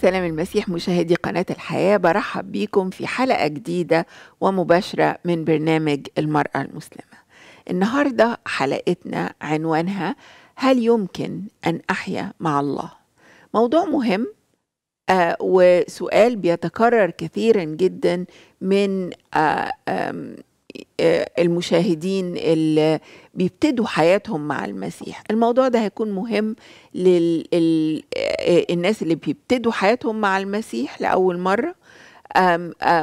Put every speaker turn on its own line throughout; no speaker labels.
سلام المسيح مشاهدي قناة الحياة برحب بيكم في حلقة جديدة ومباشرة من برنامج المرأة المسلمة النهاردة حلقتنا عنوانها هل يمكن أن أحيا مع الله؟ موضوع مهم آه، وسؤال بيتكرر كثيرا جدا من آه، آه، المشاهدين اللي بيبتدوا حياتهم مع المسيح الموضوع ده هيكون مهم للناس آه، آه، اللي بيبتدوا حياتهم مع المسيح لأول مرة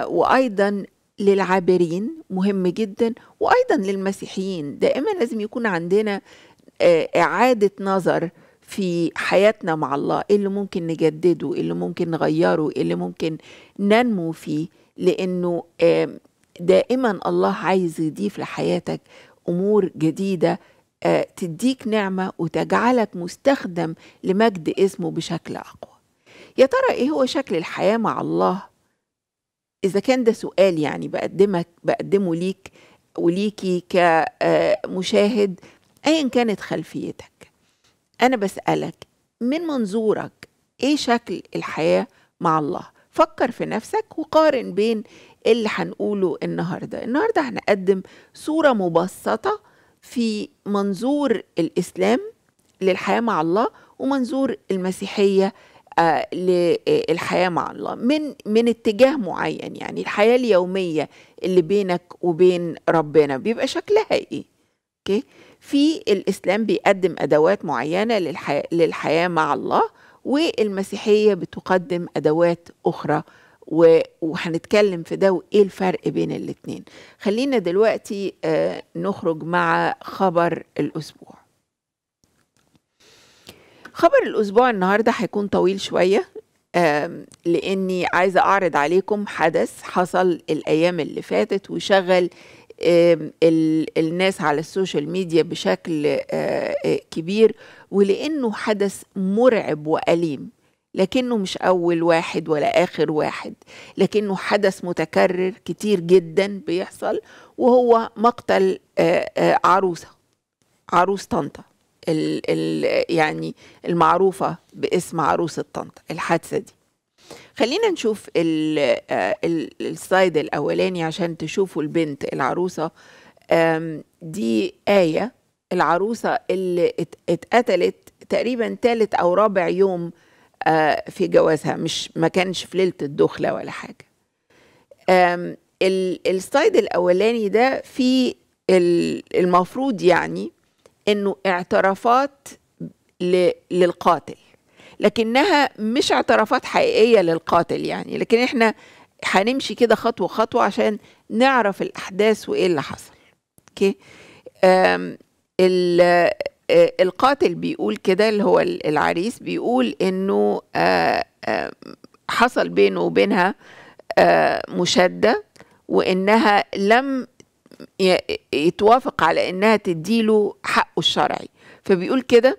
وأيضا للعابرين مهم جدا وأيضا للمسيحيين دائما لازم يكون عندنا إعادة نظر في حياتنا مع الله إيه اللي ممكن نجدده إيه اللي ممكن نغيره إيه اللي ممكن ننمو فيه لأنه دائما الله عايز يضيف لحياتك امور جديده آه، تديك نعمه وتجعلك مستخدم لمجد اسمه بشكل اقوى يا ترى ايه هو شكل الحياه مع الله اذا كان ده سؤال يعني بقدمك بقدمه ليك وليكي كمشاهد آه، ايا كانت خلفيتك انا بسالك من منظورك ايه شكل الحياه مع الله فكر في نفسك وقارن بين اللي هنقوله النهارده النهارده هنقدم صوره مبسطه في منظور الاسلام للحياه مع الله ومنظور المسيحيه آه، للحياه مع الله من من اتجاه معين يعني الحياه اليوميه اللي بينك وبين ربنا بيبقى شكلها ايه اوكي في الاسلام بيقدم ادوات معينه للحياه للحياه مع الله والمسيحيه بتقدم ادوات اخرى وهنتكلم في ده وايه الفرق بين الاتنين خلينا دلوقتي آه، نخرج مع خبر الاسبوع خبر الاسبوع النهارده هيكون طويل شويه لاني عايزه اعرض عليكم حدث حصل الايام اللي فاتت وشغل الناس على السوشيال ميديا بشكل آه، آه، كبير ولانه حدث مرعب واليم لكنه مش أول واحد ولا آخر واحد لكنه حدث متكرر كتير جدا بيحصل وهو مقتل آه، آه، عروسة عروس طنطا ال ال يعني المعروفة باسم عروسة طنطا الحادثة دي خلينا نشوف السلايد آه، الأولاني عشان تشوفوا البنت العروسة دي آية العروسة اللي اتقتلت تقريبا ثالث أو رابع يوم آه، في جوازها مش ما كانش في ليله الدخله ولا حاجه السلايد الاولاني ده في المفروض يعني انه اعترافات للقاتل لكنها مش اعترافات حقيقيه للقاتل يعني لكن احنا هنمشي كده خطوه خطوه عشان نعرف الاحداث وايه اللي حصل اوكي آه، القاتل بيقول كده اللي هو العريس بيقول انه آه، آه، حصل بينه وبينها مشاده وانها لم يتوافق على انها تديله حقه الشرعي فبيقول كده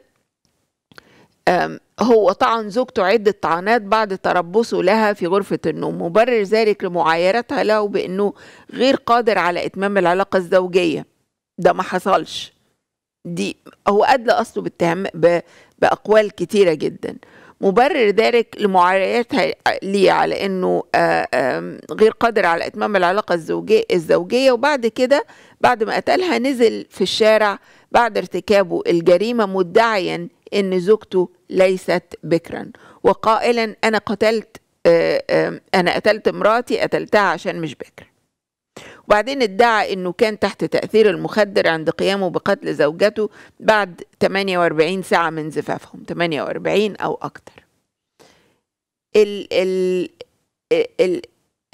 هو طعن زوجته عدة طعنات بعد تربصه لها في غرفة النوم مبرر ذلك لمعايرتها له بأنه غير قادر على إتمام العلاقة الزوجية ده ما حصلش دي هو أدلى أصله باتهام بأقوال كتيرة جدا مبرر ذلك لمعاريتها ليه على انه آه، غير قادر على اتمام العلاقه الزوجيه الزوجيه وبعد كده بعد ما قتلها نزل في الشارع بعد ارتكابه الجريمه مدعيا ان زوجته ليست بكرا وقائلا انا قتلت آه، انا قتلت مراتي قتلتها عشان مش بكر وبعدين ادعى أنه كان تحت تأثير المخدر عند قيامه بقتل زوجته بعد 48 ساعة من زفافهم 48 أو أكتر ال ال ال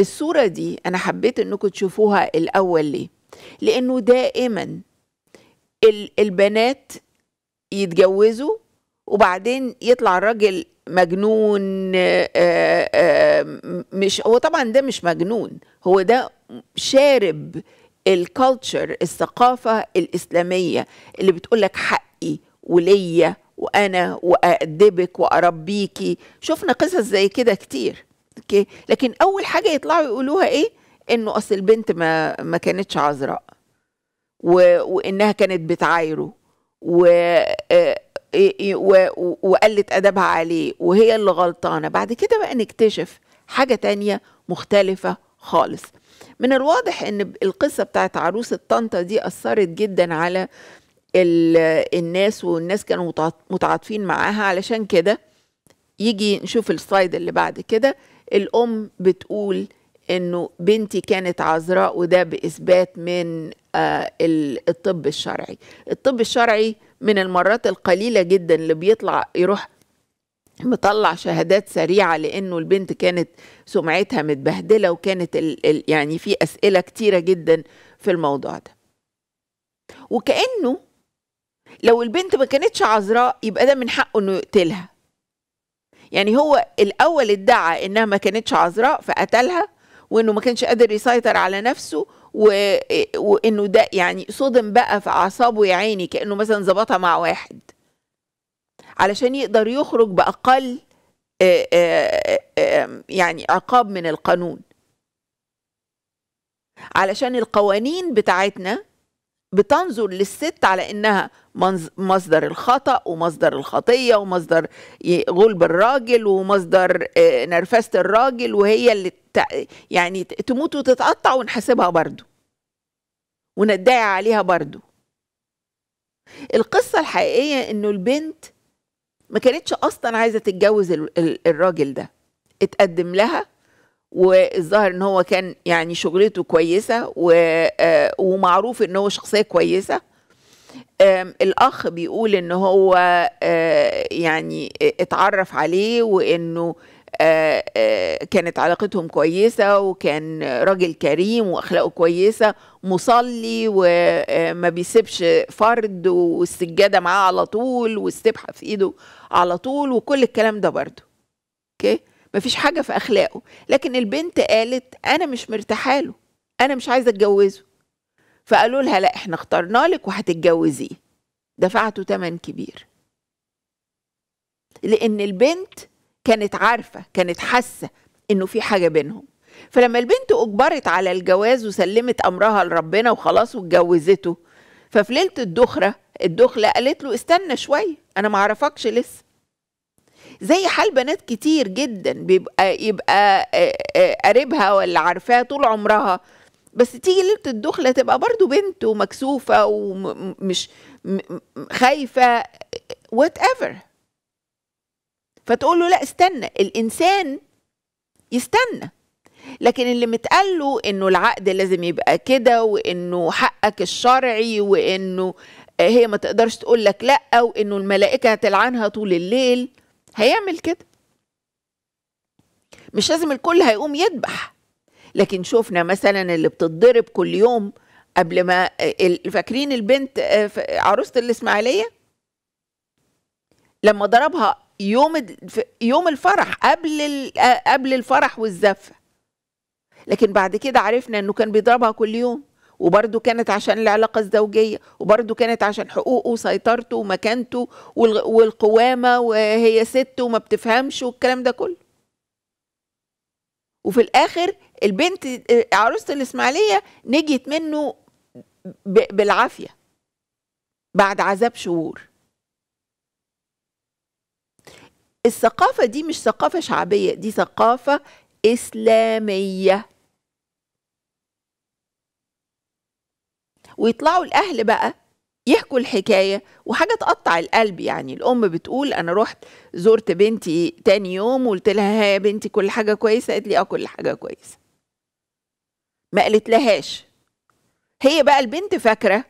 الصورة دي أنا حبيت أنكم تشوفوها الأول ليه لأنه دائما البنات يتجوزوا وبعدين يطلع الراجل مجنون آه، آه، مش هو طبعا ده مش مجنون هو ده شارب الكالتشر الثقافة الإسلامية اللي بتقول لك حقي وليا وأنا وأدبك وأربيكي شفنا قصص زي كده كتير أوكي لكن أول حاجة يطلعوا يقولوها إيه إنه أصل البنت ما ما كانتش عذراء وإنها كانت بتعايره و آه، إيه، إيه، وقلت أدبها عليه وهي اللي غلطانة بعد كده بقى نكتشف حاجة تانية مختلفة خالص من الواضح ان القصه بتاعت عروسه طنطا دي اثرت جدا على الناس والناس كانوا متعاطفين معاها علشان كده يجي نشوف السلايد اللي بعد كده الام بتقول انه بنتي كانت عذراء وده باثبات من آه، الطب الشرعي الطب الشرعي من المرات القليله جدا اللي بيطلع يروح مطلع شهادات سريعة لأنه البنت كانت سمعتها متبهدلة وكانت الـ الـ يعني في أسئلة كتيرة جدا في الموضوع ده وكأنه لو البنت ما كانتش عذراء يبقى ده من حقه انه يقتلها يعني هو الاول ادعى انها ما كانتش عذراء فقتلها وانه ما كانش قادر يسيطر على نفسه وانه ده يعني صدم بقى في اعصابه يا عيني كانه مثلا ظبطها مع واحد علشان يقدر يخرج باقل يعني عقاب من القانون علشان القوانين بتاعتنا بتنظر للست على انها مصدر الخطا ومصدر الخطيه ومصدر غلب الراجل ومصدر آه، نرفزه الراجل وهي اللي يعني تموت وتتقطع ونحاسبها برضو وندعي عليها برضو القصه الحقيقيه انه البنت ما كانتش اصلا عايزه تتجوز الراجل ده اتقدم لها والظاهر ان هو كان يعني شغلته كويسه آه، ومعروف ان هو شخصيه كويسه الاخ بيقول ان هو آه، يعني آه، اتعرف عليه وانه كانت علاقتهم كويسة وكان راجل كريم وأخلاقه كويسة مصلي وما بيسيبش فرد والسجادة معاه على طول والسبحة في إيده على طول وكل الكلام ده برضه أوكي okay. مفيش حاجه في اخلاقه لكن البنت قالت انا مش مرتاحه له انا مش عايزه اتجوزه فقالوا لها لا احنا اخترنا لك وهتتجوزيه دفعته تمن كبير لان البنت كانت عارفه كانت حاسه انه في حاجه بينهم فلما البنت اجبرت على الجواز وسلمت امرها لربنا وخلاص واتجوزته ففي ليله الدخره الدخله قالت له استنى شويه انا ما اعرفكش لسه زي حال بنات كتير جدا بيبقى يبقى آه، آه، قريبها ولا عارفاها طول عمرها بس تيجي ليله الدخله تبقى برضو بنت ومكسوفه ومش خايفه وات ايفر فتقول له لا استنى الانسان يستنى لكن اللي متقال له انه العقد لازم يبقى كده وانه حقك الشرعي وانه آه، هي ما تقدرش تقول لك لا وانه الملائكه هتلعنها طول الليل هيعمل كده مش لازم الكل هيقوم يذبح لكن شفنا مثلا اللي بتتضرب كل يوم قبل ما فاكرين البنت آه، عروسه الاسماعيليه لما ضربها يوم يوم الفرح قبل آه، قبل الفرح والزفه لكن بعد كده عرفنا انه كان بيضربها كل يوم وبرده كانت عشان العلاقة الزوجية وبرده كانت عشان حقوقه وسيطرته ومكانته والقوامة وهي ست وما بتفهمش والكلام ده كله وفي الآخر البنت عروسة الإسماعيلية نجت منه بالعافية بعد عذاب شهور الثقافة دي مش ثقافة شعبية دي ثقافة إسلامية ويطلعوا الاهل بقى يحكوا الحكايه وحاجه تقطع القلب يعني الام بتقول انا رحت زرت بنتي تاني يوم وقلت لها ها يا بنتي كل حاجه كويسه قالت لي اه كل حاجه كويسه ما قالت لهاش هي بقى البنت فاكره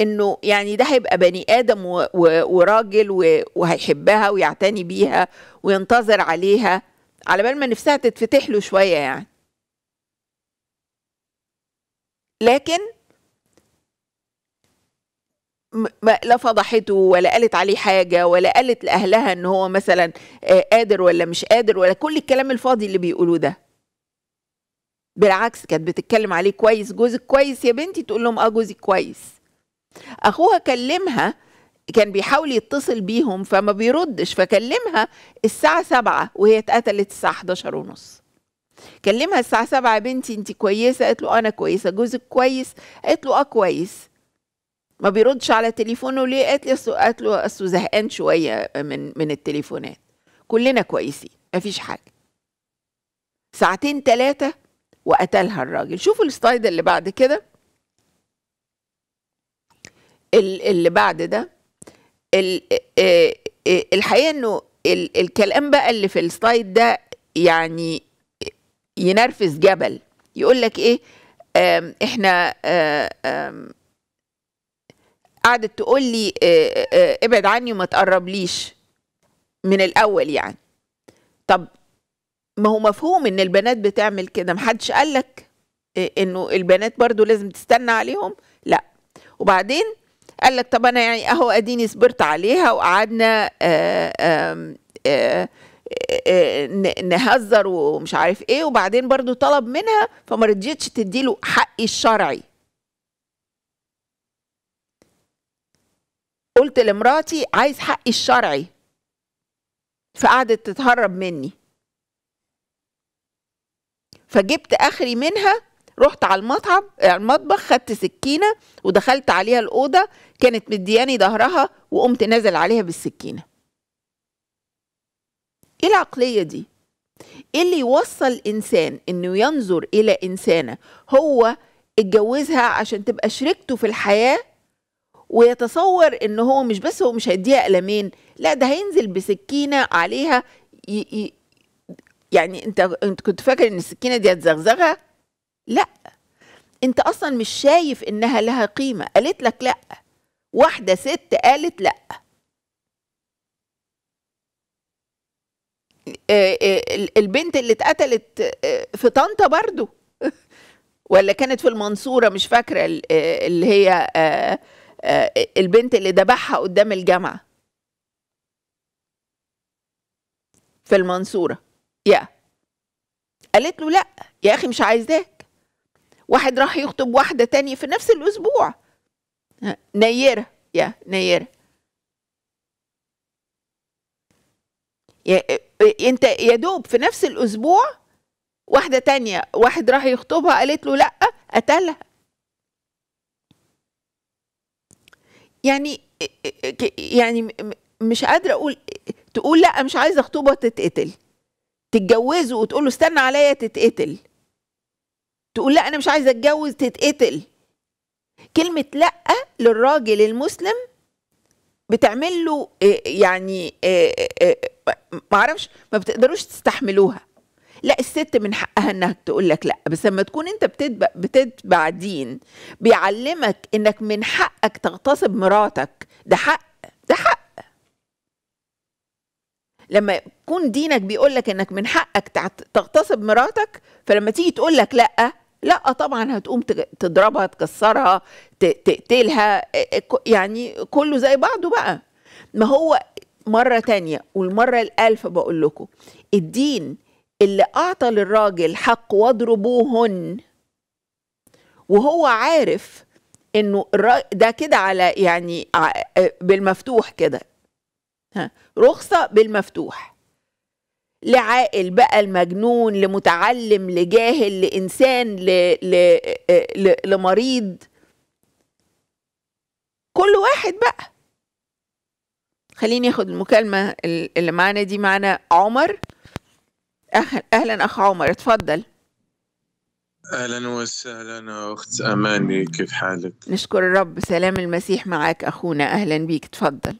انه يعني ده هيبقى بني ادم و... و... وراجل و... وهيحبها ويعتني بيها وينتظر عليها على بال ما نفسها تتفتح له شويه يعني لكن ما لا فضحته ولا قالت عليه حاجة ولا قالت لأهلها إن هو مثلا آه، قادر ولا مش قادر ولا كل الكلام الفاضي اللي بيقولوه ده بالعكس كانت بتتكلم عليه كويس جوزك كويس يا بنتي تقول لهم اه جوزك كويس اخوها كلمها كان بيحاول يتصل بيهم فما بيردش فكلمها الساعة سبعة وهي اتقتلت الساعة 11 ونص كلمها الساعة سبعة يا بنتي انت كويسة قالت له انا كويسة جوزك كويس قالت له اه كويس ما بيردش على تليفونه ليه قالت لي قالت له اصله زهقان شويه من من التليفونات كلنا كويسين مفيش حاجه ساعتين ثلاثه وقتلها الراجل شوفوا السلايد اللي بعد كده اللي بعد ده آه، آه، آه، الحقيقه انه الكلام بقى اللي في السلايد ده يعني ينرفز جبل يقول لك ايه احنا آم آم قعدت تقول لي آه، آه، آه، ابعد عني وما تقربليش من الاول يعني طب ما هو مفهوم ان البنات بتعمل كده محدش لك انه البنات برضو لازم تستنى عليهم لا وبعدين قال لك طب انا يعني اهو اديني صبرت عليها وقعدنا نهزر ومش عارف ايه وبعدين برضو طلب منها فما رضيتش تديله حقي الشرعي قلت لمراتي عايز حقي الشرعي فقعدت تتهرب مني فجبت اخري منها رحت على المطعم المطبخ خدت سكينه ودخلت عليها الاوضه كانت مدياني ظهرها وقمت نازل عليها بالسكينه ايه العقليه دي ايه اللي يوصل انسان انه ينظر الى انسانه هو اتجوزها عشان تبقى شريكته في الحياه ويتصور ان هو مش بس هو مش هيديها قلمين لا ده هينزل بسكينه عليها ي... ي... يعني انت انت كنت فاكر ان السكينه دي هتزغزغها لا انت اصلا مش شايف انها لها قيمه قالت لك لا واحده ست قالت لا آه، آه، البنت اللي اتقتلت آه، في طنطا برضو ولا كانت في المنصوره مش فاكره اللي هي آه، البنت اللي دبحها قدام الجامعه في المنصوره يا قالت له لا يا اخي مش عايزاك واحد راح يخطب واحده تانية في نفس الاسبوع نيره يا نيره آه، انت يا دوب في نفس الاسبوع واحده تانية واحد راح يخطبها قالت له لا قتلها يعني يعني مش قادره اقول تقول لا مش عايزه خطوبه تتقتل تتجوزه وتقول له استنى عليا تتقتل تقول لا انا مش عايزه اتجوز تتقتل كلمه لا للراجل المسلم بتعمل له يعني معرفش ما بتقدروش تستحملوها لا الست من حقها انها تقول لك لا بس لما تكون انت بتتبع, بتتبع دين بيعلمك انك من حقك تغتصب مراتك ده حق ده حق لما يكون دينك بيقول لك انك من حقك تغتصب مراتك فلما تيجي تقول لك لا لا طبعا هتقوم تضربها تكسرها تقتلها يعني كله زي بعضه بقى ما هو مرة تانية والمرة الألف بقول لكم الدين اللي أعطى للراجل حق واضربوهن وهو عارف انه ده كده على يعني آه، بالمفتوح كده رخصة بالمفتوح لعاقل بقى المجنون لمتعلم لجاهل لإنسان ل... ل... آه، ل... لمريض كل واحد بقى خليني اخد المكالمة اللي معانا دي معانا عمر اهلا اخ عمر اتفضل
اهلا وسهلا اخت اماني كيف حالك
نشكر الرب سلام المسيح معك اخونا اهلا بيك تفضل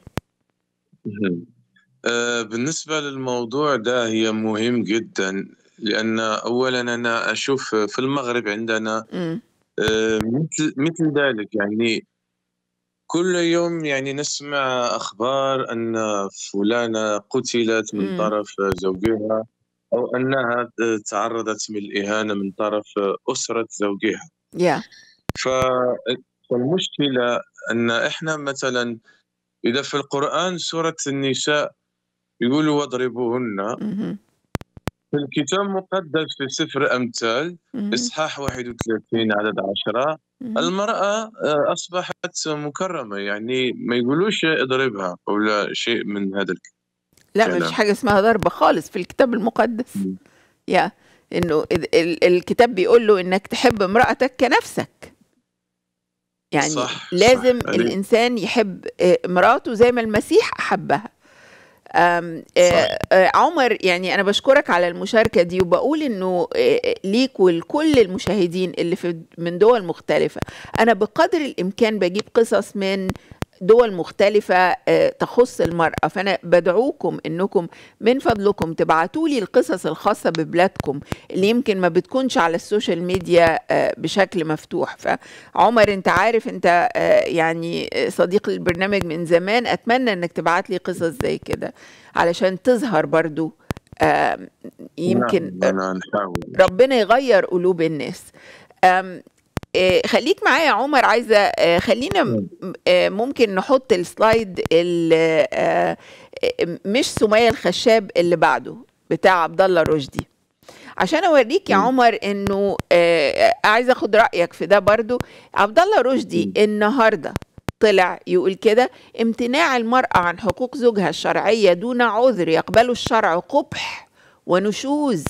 آه، بالنسبه للموضوع ده هي مهم جدا لان اولا انا اشوف في المغرب عندنا آه، مثل مثل ذلك يعني كل يوم يعني نسمع اخبار ان فلانه قتلت من طرف زوجها أو أنها آه، تعرضت للإهانة من طرف آه، أسرة زوجها yeah. فالمشكلة أن إحنا مثلا إذا في القرآن سورة النساء يقولوا واضربوهن mm-hmm. في الكتاب مقدس في سفر أمثال mm-hmm. إصحاح 31 عدد 10 mm-hmm. المرأة آه، أصبحت مكرمة يعني ما يقولوش اضربها أو لا شيء من هذا الكلام لا فيش حاجه
اسمها ضربه خالص في الكتاب المقدس يا انه الكتاب بيقول له انك تحب امرأتك كنفسك يعني صح لازم صح أيوه. الانسان يحب آه، مراته زي ما المسيح احبها آه، آه، عمر يعني انا بشكرك على المشاركه دي وبقول انه ليك ولكل المشاهدين اللي في من دول مختلفه انا بقدر الامكان بجيب قصص من دول مختلفة آه، تخص المرأة فأنا بدعوكم أنكم من فضلكم تبعتوا لي القصص الخاصة ببلادكم اللي يمكن ما بتكونش على السوشيال ميديا آه، بشكل مفتوح فعمر أنت عارف أنت آه، يعني صديق البرنامج من زمان أتمنى أنك تبعت لي قصص زي كده علشان تظهر برضو يمكن نعم، ربنا يغير قلوب الناس آه، خليك معايا يا عمر عايزه آه، خلينا آه، ممكن نحط السلايد اللي مش سميه الخشاب اللي بعده بتاع عبد الله رشدي عشان اوريك يا عمر انه عايزه اخد رايك في ده برضو عبد الله رشدي النهارده طلع يقول كده امتناع المرأة عن حقوق زوجها الشرعية دون عذر يقبله الشرع قبح ونشوز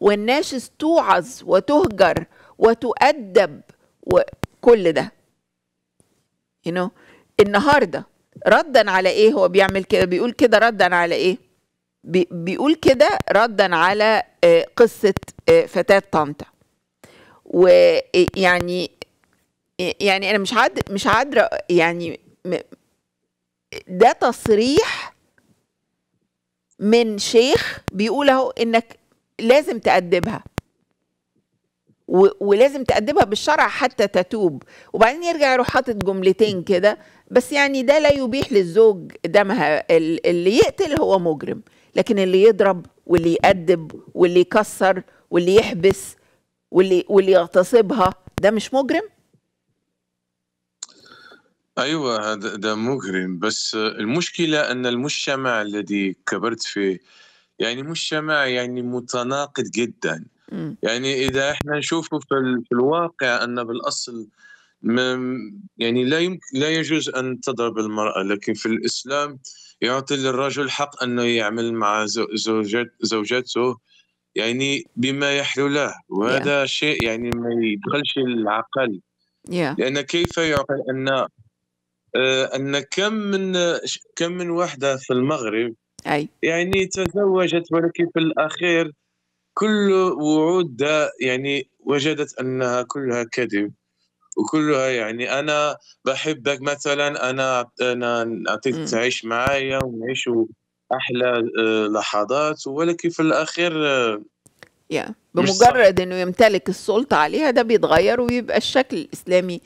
والناشز توعظ وتهجر وتؤدب وكل ده you know النهارده ردا على ايه هو بيعمل كده بيقول كده ردا على ايه بيقول كده ردا على آه، قصه آه، فتاه طنطا ويعني يعني انا مش عاد مش عادره يعني ده تصريح من شيخ بيقول اهو انك لازم تأدبها ولازم تأدبها بالشرع حتى تتوب وبعدين يرجع يروح حاطط جملتين كده بس يعني ده لا يبيح للزوج دمها اللي يقتل هو مجرم لكن اللي يضرب واللي يأدب واللي يكسر واللي يحبس واللي واللي يغتصبها ده مش مجرم؟
ايوه هذا ده مجرم بس المشكله ان المجتمع الذي كبرت فيه يعني مجتمع يعني متناقض جدا يعني اذا احنا نشوف في, في الواقع ان بالاصل يعني لا يمكن لا يجوز ان تضرب المراه لكن في الاسلام يعطي للرجل حق انه يعمل مع زوجت زوجته يعني بما يحلو له وهذا yeah. شيء يعني ما يدخلش العقل yeah. لان كيف يعقل ان آه، ان كم من كم من وحده في المغرب أي. يعني تزوجت ولكن في الاخير كل وعود يعني وجدت انها كلها كذب وكلها يعني انا بحبك مثلا انا انا اعطيك تعيش معايا ونعيش احلى آه، لحظات ولكن في الاخير يا
آه، بمجرد انه يمتلك السلطه عليها ده بيتغير ويبقى الشكل الاسلامي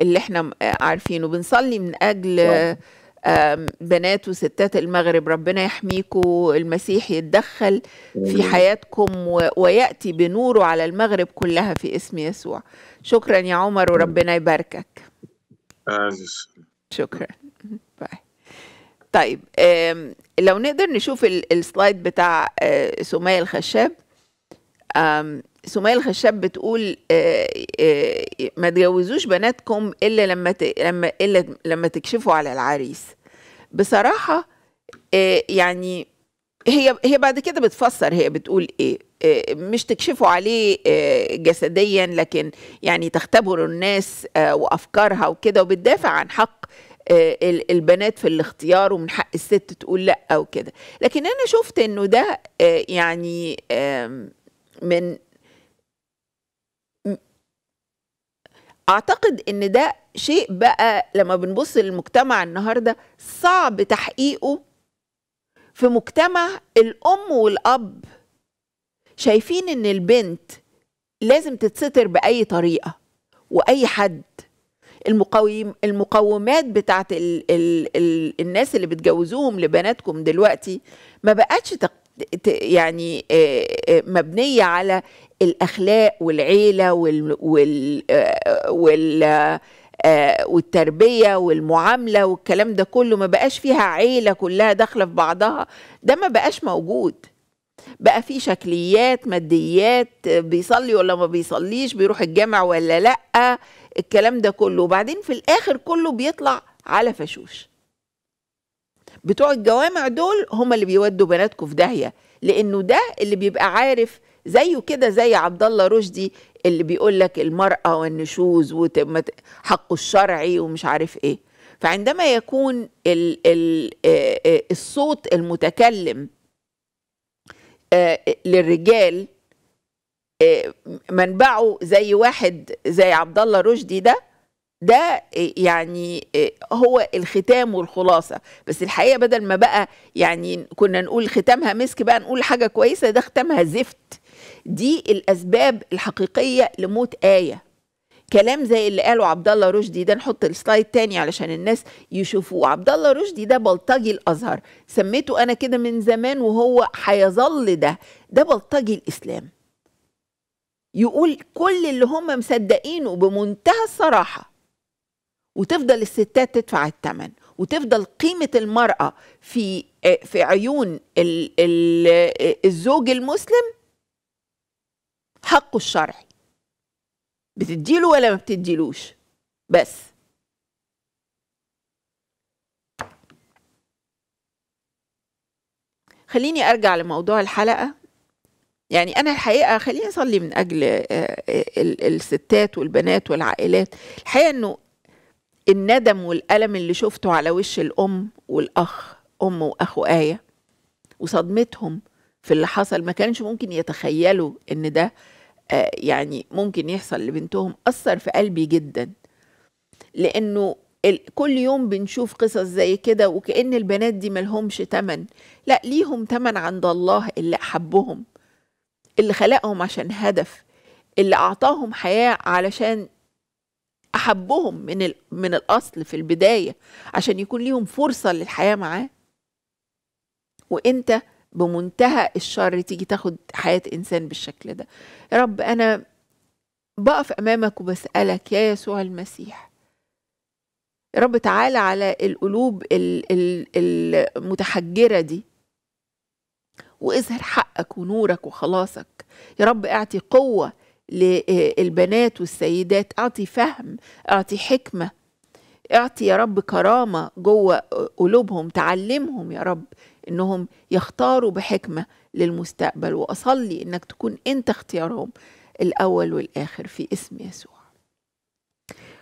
اللي احنا آه، عارفينه بنصلي من اجل صح. بنات وستات المغرب ربنا يحميكم المسيح يتدخل في حياتكم ويأتي بنوره على المغرب كلها في اسم يسوع شكرا يا عمر وربنا يباركك شكرا باي طيب لو نقدر نشوف السلايد بتاع آه، سمية الخشاب سمية الخشاب بتقول آه، آه، ما تجوزوش بناتكم الا لما لما الا لما تكشفوا على العريس بصراحه آه، يعني هي هي بعد كده بتفسر هي بتقول ايه مش تكشفوا عليه جسديا لكن يعني تختبروا الناس وافكارها وكده وبتدافع عن حق البنات في الاختيار ومن حق الست تقول لا وكده لكن انا شفت انه ده يعني من اعتقد ان ده شيء بقى لما بنبص للمجتمع النهارده صعب تحقيقه في مجتمع الام والاب شايفين ان البنت لازم تتستر باي طريقه واي حد المقوم المقومات بتاعت ال ال ال الناس اللي بتجوزوهم لبناتكم دلوقتي ما بقتش يعني مبنيه على الاخلاق والعيله وال, وال, آه، وال آه، والتربيه والمعامله والكلام ده كله ما بقاش فيها عيله كلها داخله في بعضها ده ما بقاش موجود بقى في شكليات ماديات بيصلي ولا ما بيصليش بيروح الجامع ولا لا الكلام ده كله وبعدين في الاخر كله بيطلع على فشوش بتوع الجوامع دول هم اللي بيودوا بناتكم في داهيه لانه ده اللي بيبقى عارف زيه كده زي عبد الله رشدي اللي بيقول لك المرأة والنشوز وحقه الشرعي ومش عارف ايه فعندما يكون الـ الـ آه، آه، الصوت المتكلم آه، للرجال منبعه زي واحد زي عبد الله رشدي ده ده يعني آه، هو الختام والخلاصة بس الحقيقة بدل ما بقى يعني كنا نقول ختامها مسك بقى نقول حاجة كويسة ده ختامها زفت دي الأسباب الحقيقية لموت آية كلام زي اللي قاله عبد الله رشدي ده نحط السلايد تاني علشان الناس يشوفوه عبد الله رشدي ده بلطجي الازهر سميته انا كده من زمان وهو هيظل ده ده بلطجي الاسلام يقول كل اللي هم مصدقينه بمنتهى الصراحه وتفضل الستات تدفع الثمن وتفضل قيمة المرأة في آه، في عيون ال ال آه، الزوج المسلم حقه الشرعي بتديله ولا ما بتديلوش بس خليني ارجع لموضوع الحلقه يعني انا الحقيقه خليني اصلي من اجل آه، الستات والبنات والعائلات الحقيقه انه الندم والألم اللي شفته على وش الأم والأخ أم وأخو آية وصدمتهم في اللي حصل ما كانش ممكن يتخيلوا إن ده آه، يعني ممكن يحصل لبنتهم أثر في قلبي جدا لأنه كل يوم بنشوف قصص زي كده وكأن البنات دي ملهمش تمن لا ليهم تمن عند الله اللي أحبهم اللي خلقهم عشان هدف اللي أعطاهم حياة علشان احبهم من من الاصل في البدايه عشان يكون ليهم فرصه للحياه معاه وانت بمنتهى الشر تيجي تاخد حياه انسان بالشكل ده يا رب انا بقف امامك وبسالك يا يسوع المسيح يا رب تعالى على القلوب المتحجره دي واظهر حقك ونورك وخلاصك يا رب اعطي قوه للبنات آه، والسيدات اعطي فهم اعطي حكمه اعطي يا رب كرامه جوه قلوبهم تعلمهم يا رب انهم يختاروا بحكمه للمستقبل واصلي انك تكون انت اختيارهم الاول والاخر في اسم يسوع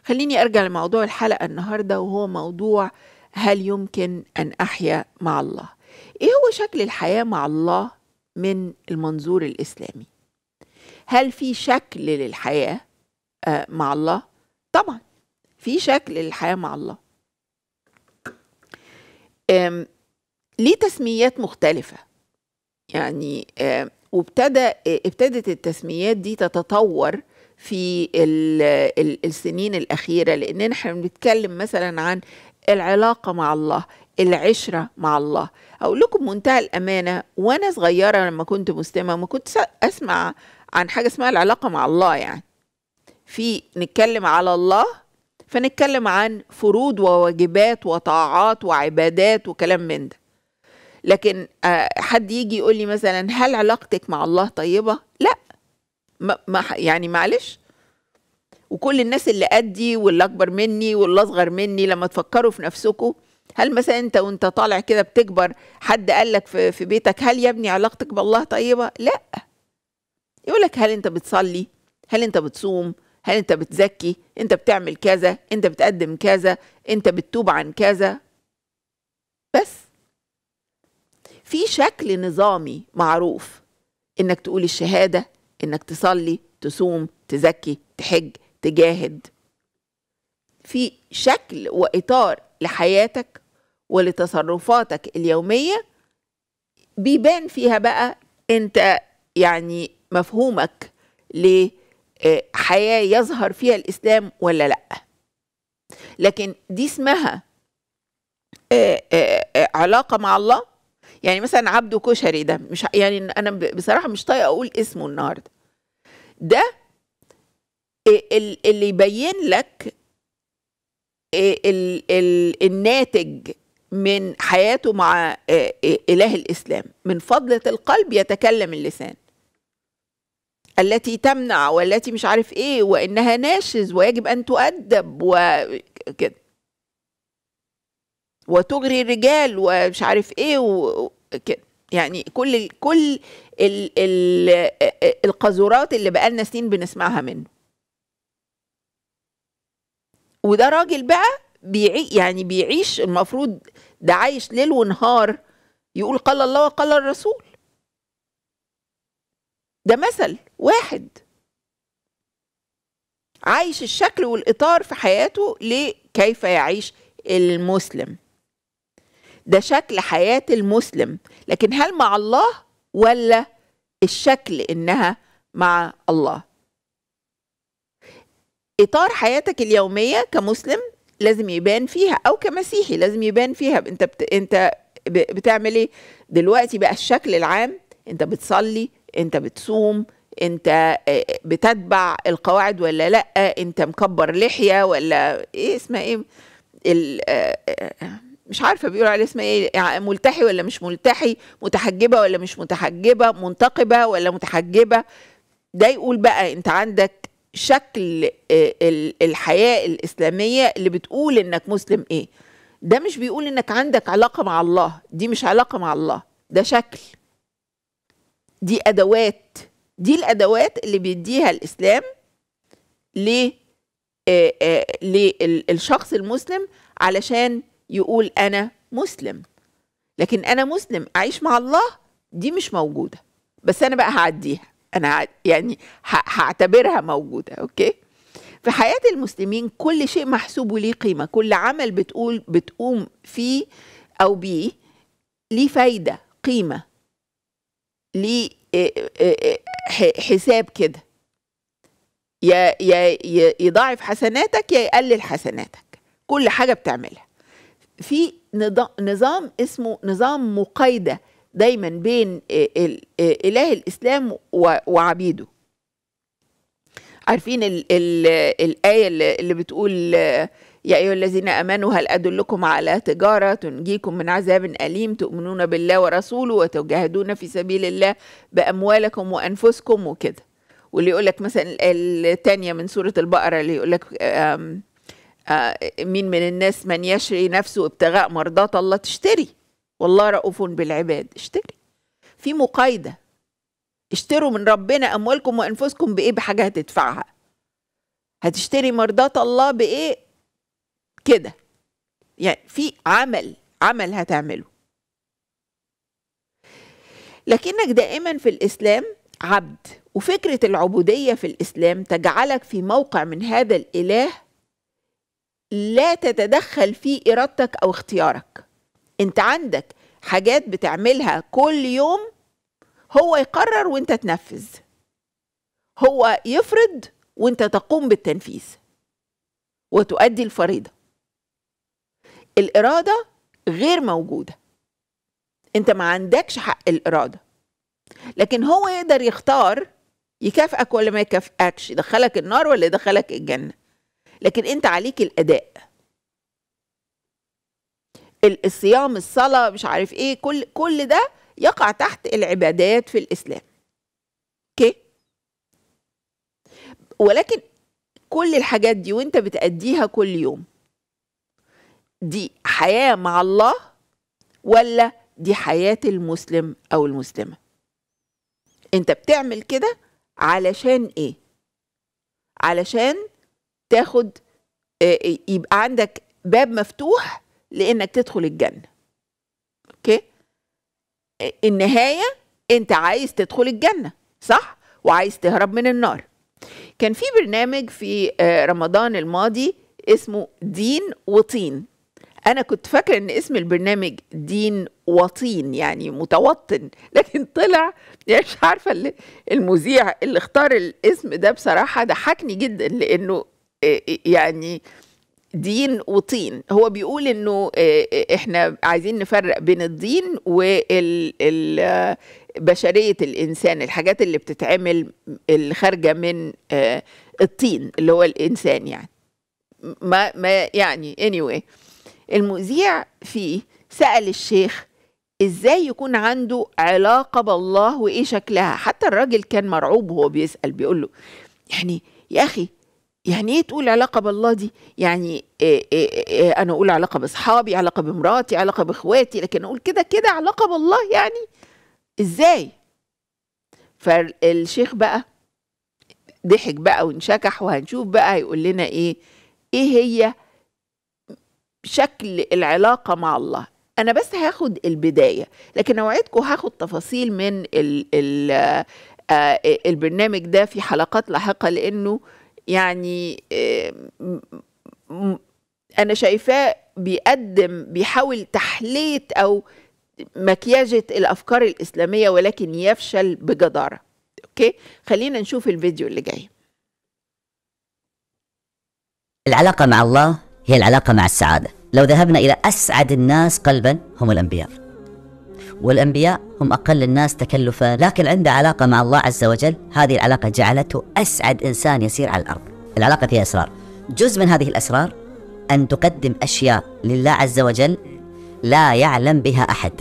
خليني ارجع لموضوع الحلقه النهارده وهو موضوع هل يمكن ان احيا مع الله ايه هو شكل الحياه مع الله من المنظور الاسلامي هل في شكل للحياه آه، مع الله طبعا في شكل للحياه مع الله ليه تسميات مختلفه يعني وابتدى ابتدت التسميات دي تتطور في السنين الأخيرة لأن احنا بنتكلم مثلا عن العلاقة مع الله العشرة مع الله أقول لكم منتهى الأمانة وأنا صغيرة لما كنت مسلمة ما كنت أسمع عن حاجة اسمها العلاقة مع الله يعني في نتكلم على الله فنتكلم عن فروض وواجبات وطاعات وعبادات وكلام من ده لكن آه، حد يجي يقول لي مثلا هل علاقتك مع الله طيبة؟ لا ما يعني معلش وكل الناس اللي قدي واللي اكبر مني واللي اصغر مني لما تفكروا في نفسكم هل مثلا انت وانت طالع كده بتكبر حد قال لك في بيتك هل يا ابني علاقتك بالله طيبه؟ لا يقول لك هل انت بتصلي هل انت بتصوم هل انت بتزكي انت بتعمل كذا انت بتقدم كذا انت بتتوب عن كذا بس في شكل نظامي معروف انك تقول الشهاده انك تصلي تصوم تزكي تحج تجاهد في شكل واطار لحياتك ولتصرفاتك اليوميه بيبان فيها بقى انت يعني مفهومك لحياه آه، يظهر فيها الاسلام ولا لا لكن دي اسمها آه، آه، علاقه مع الله يعني مثلا عبده كشري ده مش يعني انا بصراحه مش طايقه اقول اسمه النهارده ده اللي يبين لك الناتج من حياته مع اله الاسلام من فضله القلب يتكلم اللسان التي تمنع والتي مش عارف ايه وانها ناشز ويجب ان تؤدب وكده وتغري الرجال ومش عارف ايه وكده يعني كل كل القذورات اللي بقالنا سنين بنسمعها منه وده راجل بقى بيعي يعني بيعيش المفروض ده عايش ليل ونهار يقول قال الله وقال الرسول ده مثل واحد عايش الشكل والإطار في حياته لكيف يعيش المسلم ده شكل حياة المسلم لكن هل مع الله ولا الشكل إنها مع الله إطار حياتك اليومية كمسلم لازم يبان فيها أو كمسيحي لازم يبان فيها أنت بت... أنت بتعمل إيه دلوقتي بقى الشكل العام أنت بتصلي انت بتصوم انت آه، بتتبع القواعد ولا لا انت مكبر لحيه ولا ايه اسمها ايه آه، آه، مش عارفه بيقولوا عليه اسمها ايه يعني ملتحي ولا مش ملتحي متحجبه ولا مش متحجبه منتقبه ولا متحجبه ده يقول بقى انت عندك شكل الحياه الاسلاميه اللي بتقول انك مسلم ايه ده مش بيقول انك عندك علاقه مع الله دي مش علاقه مع الله ده شكل دي ادوات دي الادوات اللي بيديها الاسلام ل آه، آه، للشخص المسلم علشان يقول انا مسلم لكن انا مسلم اعيش مع الله دي مش موجوده بس انا بقى هعديها انا يعني هعتبرها موجوده اوكي في حياه المسلمين كل شيء محسوب وليه قيمه كل عمل بتقول بتقوم فيه او بيه ليه فايده قيمه ليه آه، آه، آه، حساب كده يا يا يضاعف حسناتك يا يقلل حسناتك كل حاجه بتعملها في نظام اسمه نظام مقايده دايما بين اله الاسلام وعبيده عارفين الايه اللي بتقول يا أيها الذين آمنوا هل أدلكم على تجارة تنجيكم من عذاب أليم تؤمنون بالله ورسوله وتجاهدون في سبيل الله بأموالكم وأنفسكم وكده واللي يقول لك مثلا الثانية من سورة البقرة اللي يقول لك مين من الناس من يشري نفسه ابتغاء مرضات الله تشتري والله رؤوف بالعباد اشتري في مقايدة اشتروا من ربنا أموالكم وأنفسكم بإيه بحاجة هتدفعها هتشتري مرضات الله بإيه كده يعني في عمل عمل هتعمله لكنك دائما في الاسلام عبد وفكره العبوديه في الاسلام تجعلك في موقع من هذا الاله لا تتدخل في ارادتك او اختيارك انت عندك حاجات بتعملها كل يوم هو يقرر وانت تنفذ هو يفرض وانت تقوم بالتنفيذ وتؤدي الفريضه الاراده غير موجوده انت ما عندكش حق الاراده لكن هو يقدر يختار يكافئك ولا ما يكافئكش يدخلك النار ولا يدخلك الجنه لكن انت عليك الاداء الصيام الصلاه مش عارف ايه كل كل ده يقع تحت العبادات في الاسلام اوكي ولكن كل الحاجات دي وانت بتأديها كل يوم دي حياه مع الله ولا دي حياه المسلم او المسلمه انت بتعمل كده علشان ايه علشان تاخد آه، آه، يبقى عندك باب مفتوح لانك تدخل الجنه اوكي النهايه انت عايز تدخل الجنه صح وعايز تهرب من النار كان في برنامج في آه، رمضان الماضي اسمه دين وطين انا كنت فاكره ان اسم البرنامج دين وطين يعني متوطن لكن طلع يعني مش عارفه المذيع اللي اختار الاسم ده بصراحه ضحكني جدا لانه آه، آه، يعني دين وطين هو بيقول انه آه، احنا عايزين نفرق بين الدين وبشرية الانسان الحاجات اللي بتتعمل اللي خارجه من الطين اللي هو الانسان يعني ما ما يعني anyway المذيع فيه سأل الشيخ ازاي يكون عنده علاقة بالله وايه شكلها حتى الراجل كان مرعوب وهو بيسأل بيقول له يعني يا اخي يعني ايه تقول علاقة بالله دي يعني إيه إيه إيه انا اقول علاقة باصحابي علاقة بمراتي علاقة باخواتي لكن اقول كده كده علاقة بالله يعني ازاي فالشيخ بقى ضحك بقى وانشكح وهنشوف بقى هيقول لنا ايه ايه هي شكل العلاقة مع الله أنا بس هاخد البداية لكن أوعدكم هاخد تفاصيل من ال ال آه البرنامج ده في حلقات لاحقة لأنه يعني آه أنا شايفاه بيقدم بيحاول تحلية أو مكياجة الأفكار الإسلامية ولكن يفشل بجدارة أوكي خلينا نشوف الفيديو اللي جاي العلاقة مع الله هي العلاقة مع السعادة لو ذهبنا إلى أسعد الناس قلبا هم الأنبياء والأنبياء هم أقل الناس تكلفا لكن عنده علاقة مع الله عز وجل هذه العلاقة جعلته أسعد إنسان يسير على الأرض العلاقة فيها أسرار جزء من هذه الأسرار أن تقدم أشياء لله عز وجل لا يعلم بها أحد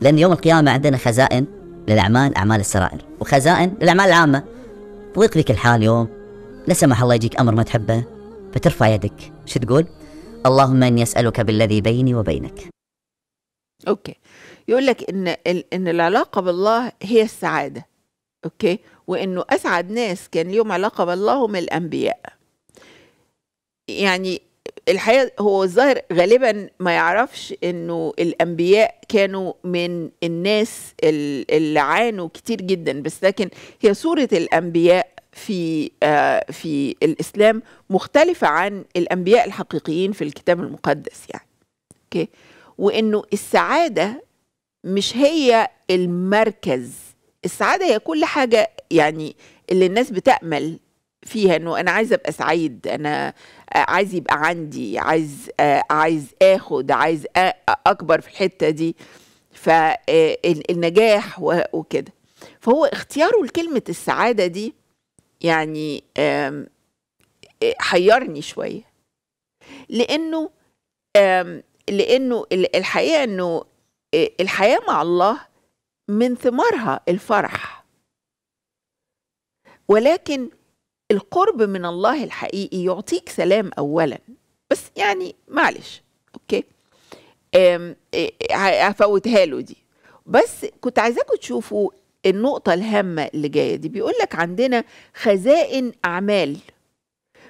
لأن يوم القيامة عندنا خزائن للأعمال أعمال السرائر وخزائن للأعمال
العامة بك الحال يوم لا سمح الله يجيك أمر ما تحبه فترفع يدك شو تقول اللهم اني اسالك بالذي بيني وبينك
اوكي يقول لك ان ان العلاقه بالله هي السعاده اوكي وانه اسعد ناس كان ليهم علاقه بالله هم الانبياء يعني الحقيقه هو الظاهر غالبا ما يعرفش انه الانبياء كانوا من الناس اللي عانوا كتير جدا بس لكن هي صوره الانبياء في آه، في الإسلام مختلفة عن الأنبياء الحقيقيين في الكتاب المقدس يعني أوكي وإنه السعادة مش هي المركز السعادة هي كل حاجة يعني اللي الناس بتأمل فيها انه انا عايز ابقى سعيد انا آه، عايز يبقى عندي عايز آه، عايز اخد عايز اكبر في الحته دي فالنجاح وكده فهو اختياره لكلمه السعاده دي يعني حيرني شويه لانه لانه الحقيقه انه الحياه مع الله من ثمارها الفرح ولكن القرب من الله الحقيقي يعطيك سلام اولا بس يعني معلش اوكي هفوتها له دي بس كنت عايزاكم تشوفوا النقطة الهامة اللي جاية دي بيقول لك عندنا خزائن أعمال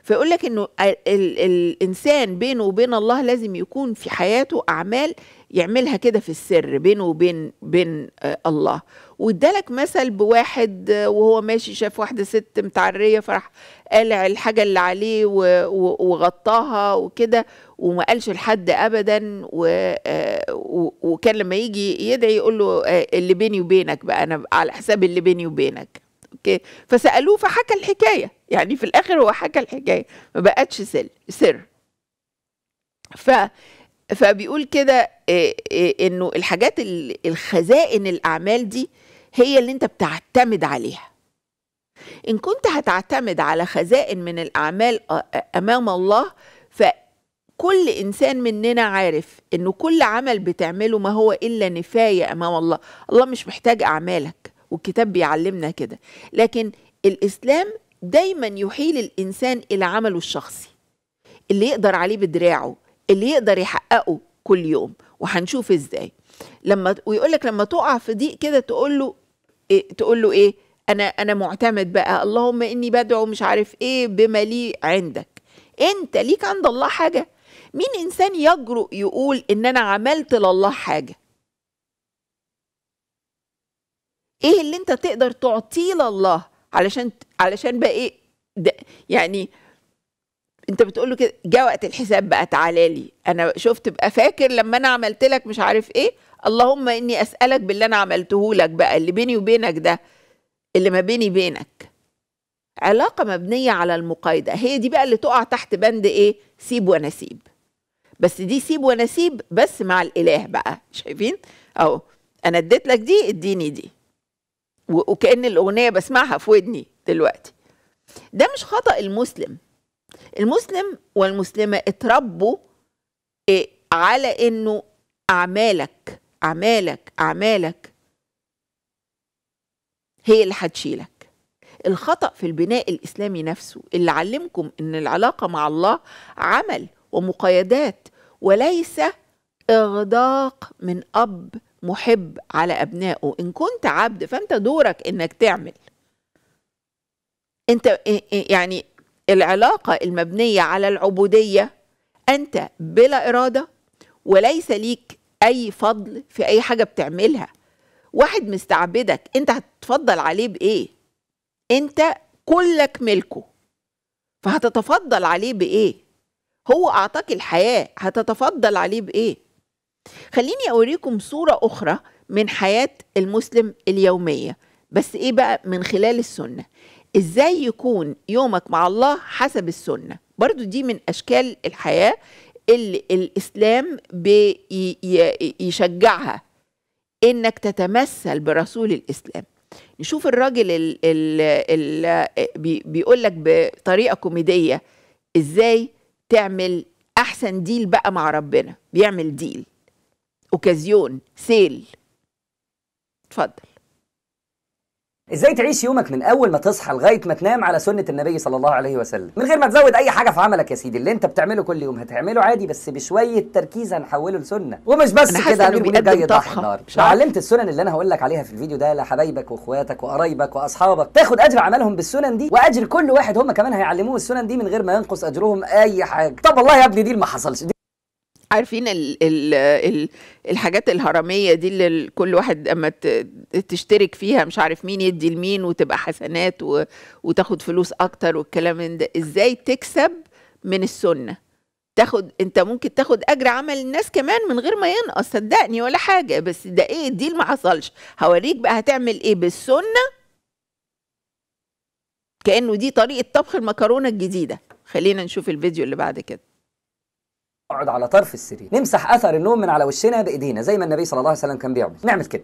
فيقول لك إنه ال ال الإنسان بينه وبين الله لازم يكون في حياته أعمال يعملها كده في السر بينه وبين بين آه الله وادالك مثل بواحد آه، وهو ماشي شاف واحدة ست متعرية فراح قالع الحاجة اللي عليه وغطاها وكده وما قالش لحد ابدا آه، و... وكان لما يجي يدعي يقول له آه، اللي بيني وبينك بقى انا على حساب اللي بيني وبينك اوكي فسالوه فحكى الحكايه يعني في الاخر هو حكى الحكايه ما بقتش سل سر ف فبيقول كده آه، انه الحاجات الخزائن الاعمال دي هي اللي انت بتعتمد عليها ان كنت هتعتمد على خزائن من الاعمال امام الله كل انسان مننا عارف ان كل عمل بتعمله ما هو الا نفايه امام الله الله مش محتاج اعمالك والكتاب بيعلمنا كده لكن الاسلام دايما يحيل الانسان الى عمله الشخصي اللي يقدر عليه بدراعه اللي يقدر يحققه كل يوم وهنشوف ازاي لما ويقول لك لما تقع في ضيق كده تقول له إيه تقول له ايه انا انا معتمد بقى اللهم اني بدعو مش عارف ايه بما لي عندك انت ليك عند الله حاجه مين انسان يجرؤ يقول ان انا عملت لله حاجه ايه اللي انت تقدر تعطيه لله علشان علشان بقى ايه ده يعني انت بتقول له كده جه وقت الحساب بقى تعالى لي انا شفت بقى فاكر لما انا عملت لك مش عارف ايه اللهم اني اسالك باللي انا عملته لك بقى اللي بيني وبينك ده اللي ما بيني بينك علاقه مبنيه على المقايضه هي دي بقى اللي تقع تحت بند ايه سيب ونسيب بس دي سيب ونسيب بس مع الاله بقى شايفين اهو انا اديت لك دي اديني دي وكان الاغنيه بسمعها في ودني دلوقتي ده مش خطا المسلم المسلم والمسلمه اتربوا إيه على انه اعمالك اعمالك اعمالك هي اللي هتشيلك الخطا في البناء الاسلامي نفسه اللي علمكم ان العلاقه مع الله عمل ومقايدات وليس إغداق من أب محب على أبنائه إن كنت عبد فأنت دورك إنك تعمل أنت يعني العلاقة المبنية على العبودية أنت بلا إرادة وليس ليك أي فضل في أي حاجة بتعملها واحد مستعبدك أنت هتتفضل عليه بإيه أنت كلك ملكه فهتتفضل عليه بإيه هو أعطاك الحياة هتتفضل عليه بإيه؟ خليني أوريكم صورة أخرى من حياة المسلم اليومية بس إيه بقى من خلال السنة إزاي يكون يومك مع الله حسب السنة برضو دي من أشكال الحياة اللي الإسلام بيشجعها إنك تتمثل برسول الإسلام نشوف الراجل اللي ال بيقول لك بطريقه كوميديه ازاي تعمل احسن ديل بقى مع ربنا بيعمل ديل اوكازيون سيل اتفضل ازاي تعيش يومك من اول
ما تصحى لغايه ما تنام على سنه النبي صلى الله عليه وسلم من غير ما تزود اي حاجه في عملك يا سيدي اللي انت بتعمله كل يوم هتعمله عادي بس بشويه تركيز هنحوله لسنه ومش بس كده انا جاي طاح النار علمت السنن اللي انا هقول لك عليها في الفيديو ده لحبايبك واخواتك وقرايبك واصحابك تاخد اجر عملهم بالسنن دي واجر كل واحد هم كمان هيعلموه السنن دي من غير ما ينقص اجرهم اي حاجه طب
والله يا ابني دي ما حصلش دي عارفين الـ الـ الـ الحاجات الهرمية دي اللي كل واحد أما تشترك فيها مش عارف مين يدي لمين وتبقى حسنات وتاخد فلوس أكتر والكلام من ده إزاي تكسب من السنة تاخد انت ممكن تاخد اجر عمل الناس كمان من غير ما ينقص صدقني ولا حاجه بس ده ايه دي اللي ما حصلش هوريك بقى هتعمل ايه بالسنه كانه دي طريقه طبخ المكرونه الجديده خلينا نشوف الفيديو اللي بعد كده نقعد على طرف السرير نمسح اثر النوم من على وشنا بايدينا زي ما النبي صلى الله عليه
وسلم كان بيعمل نعمل كده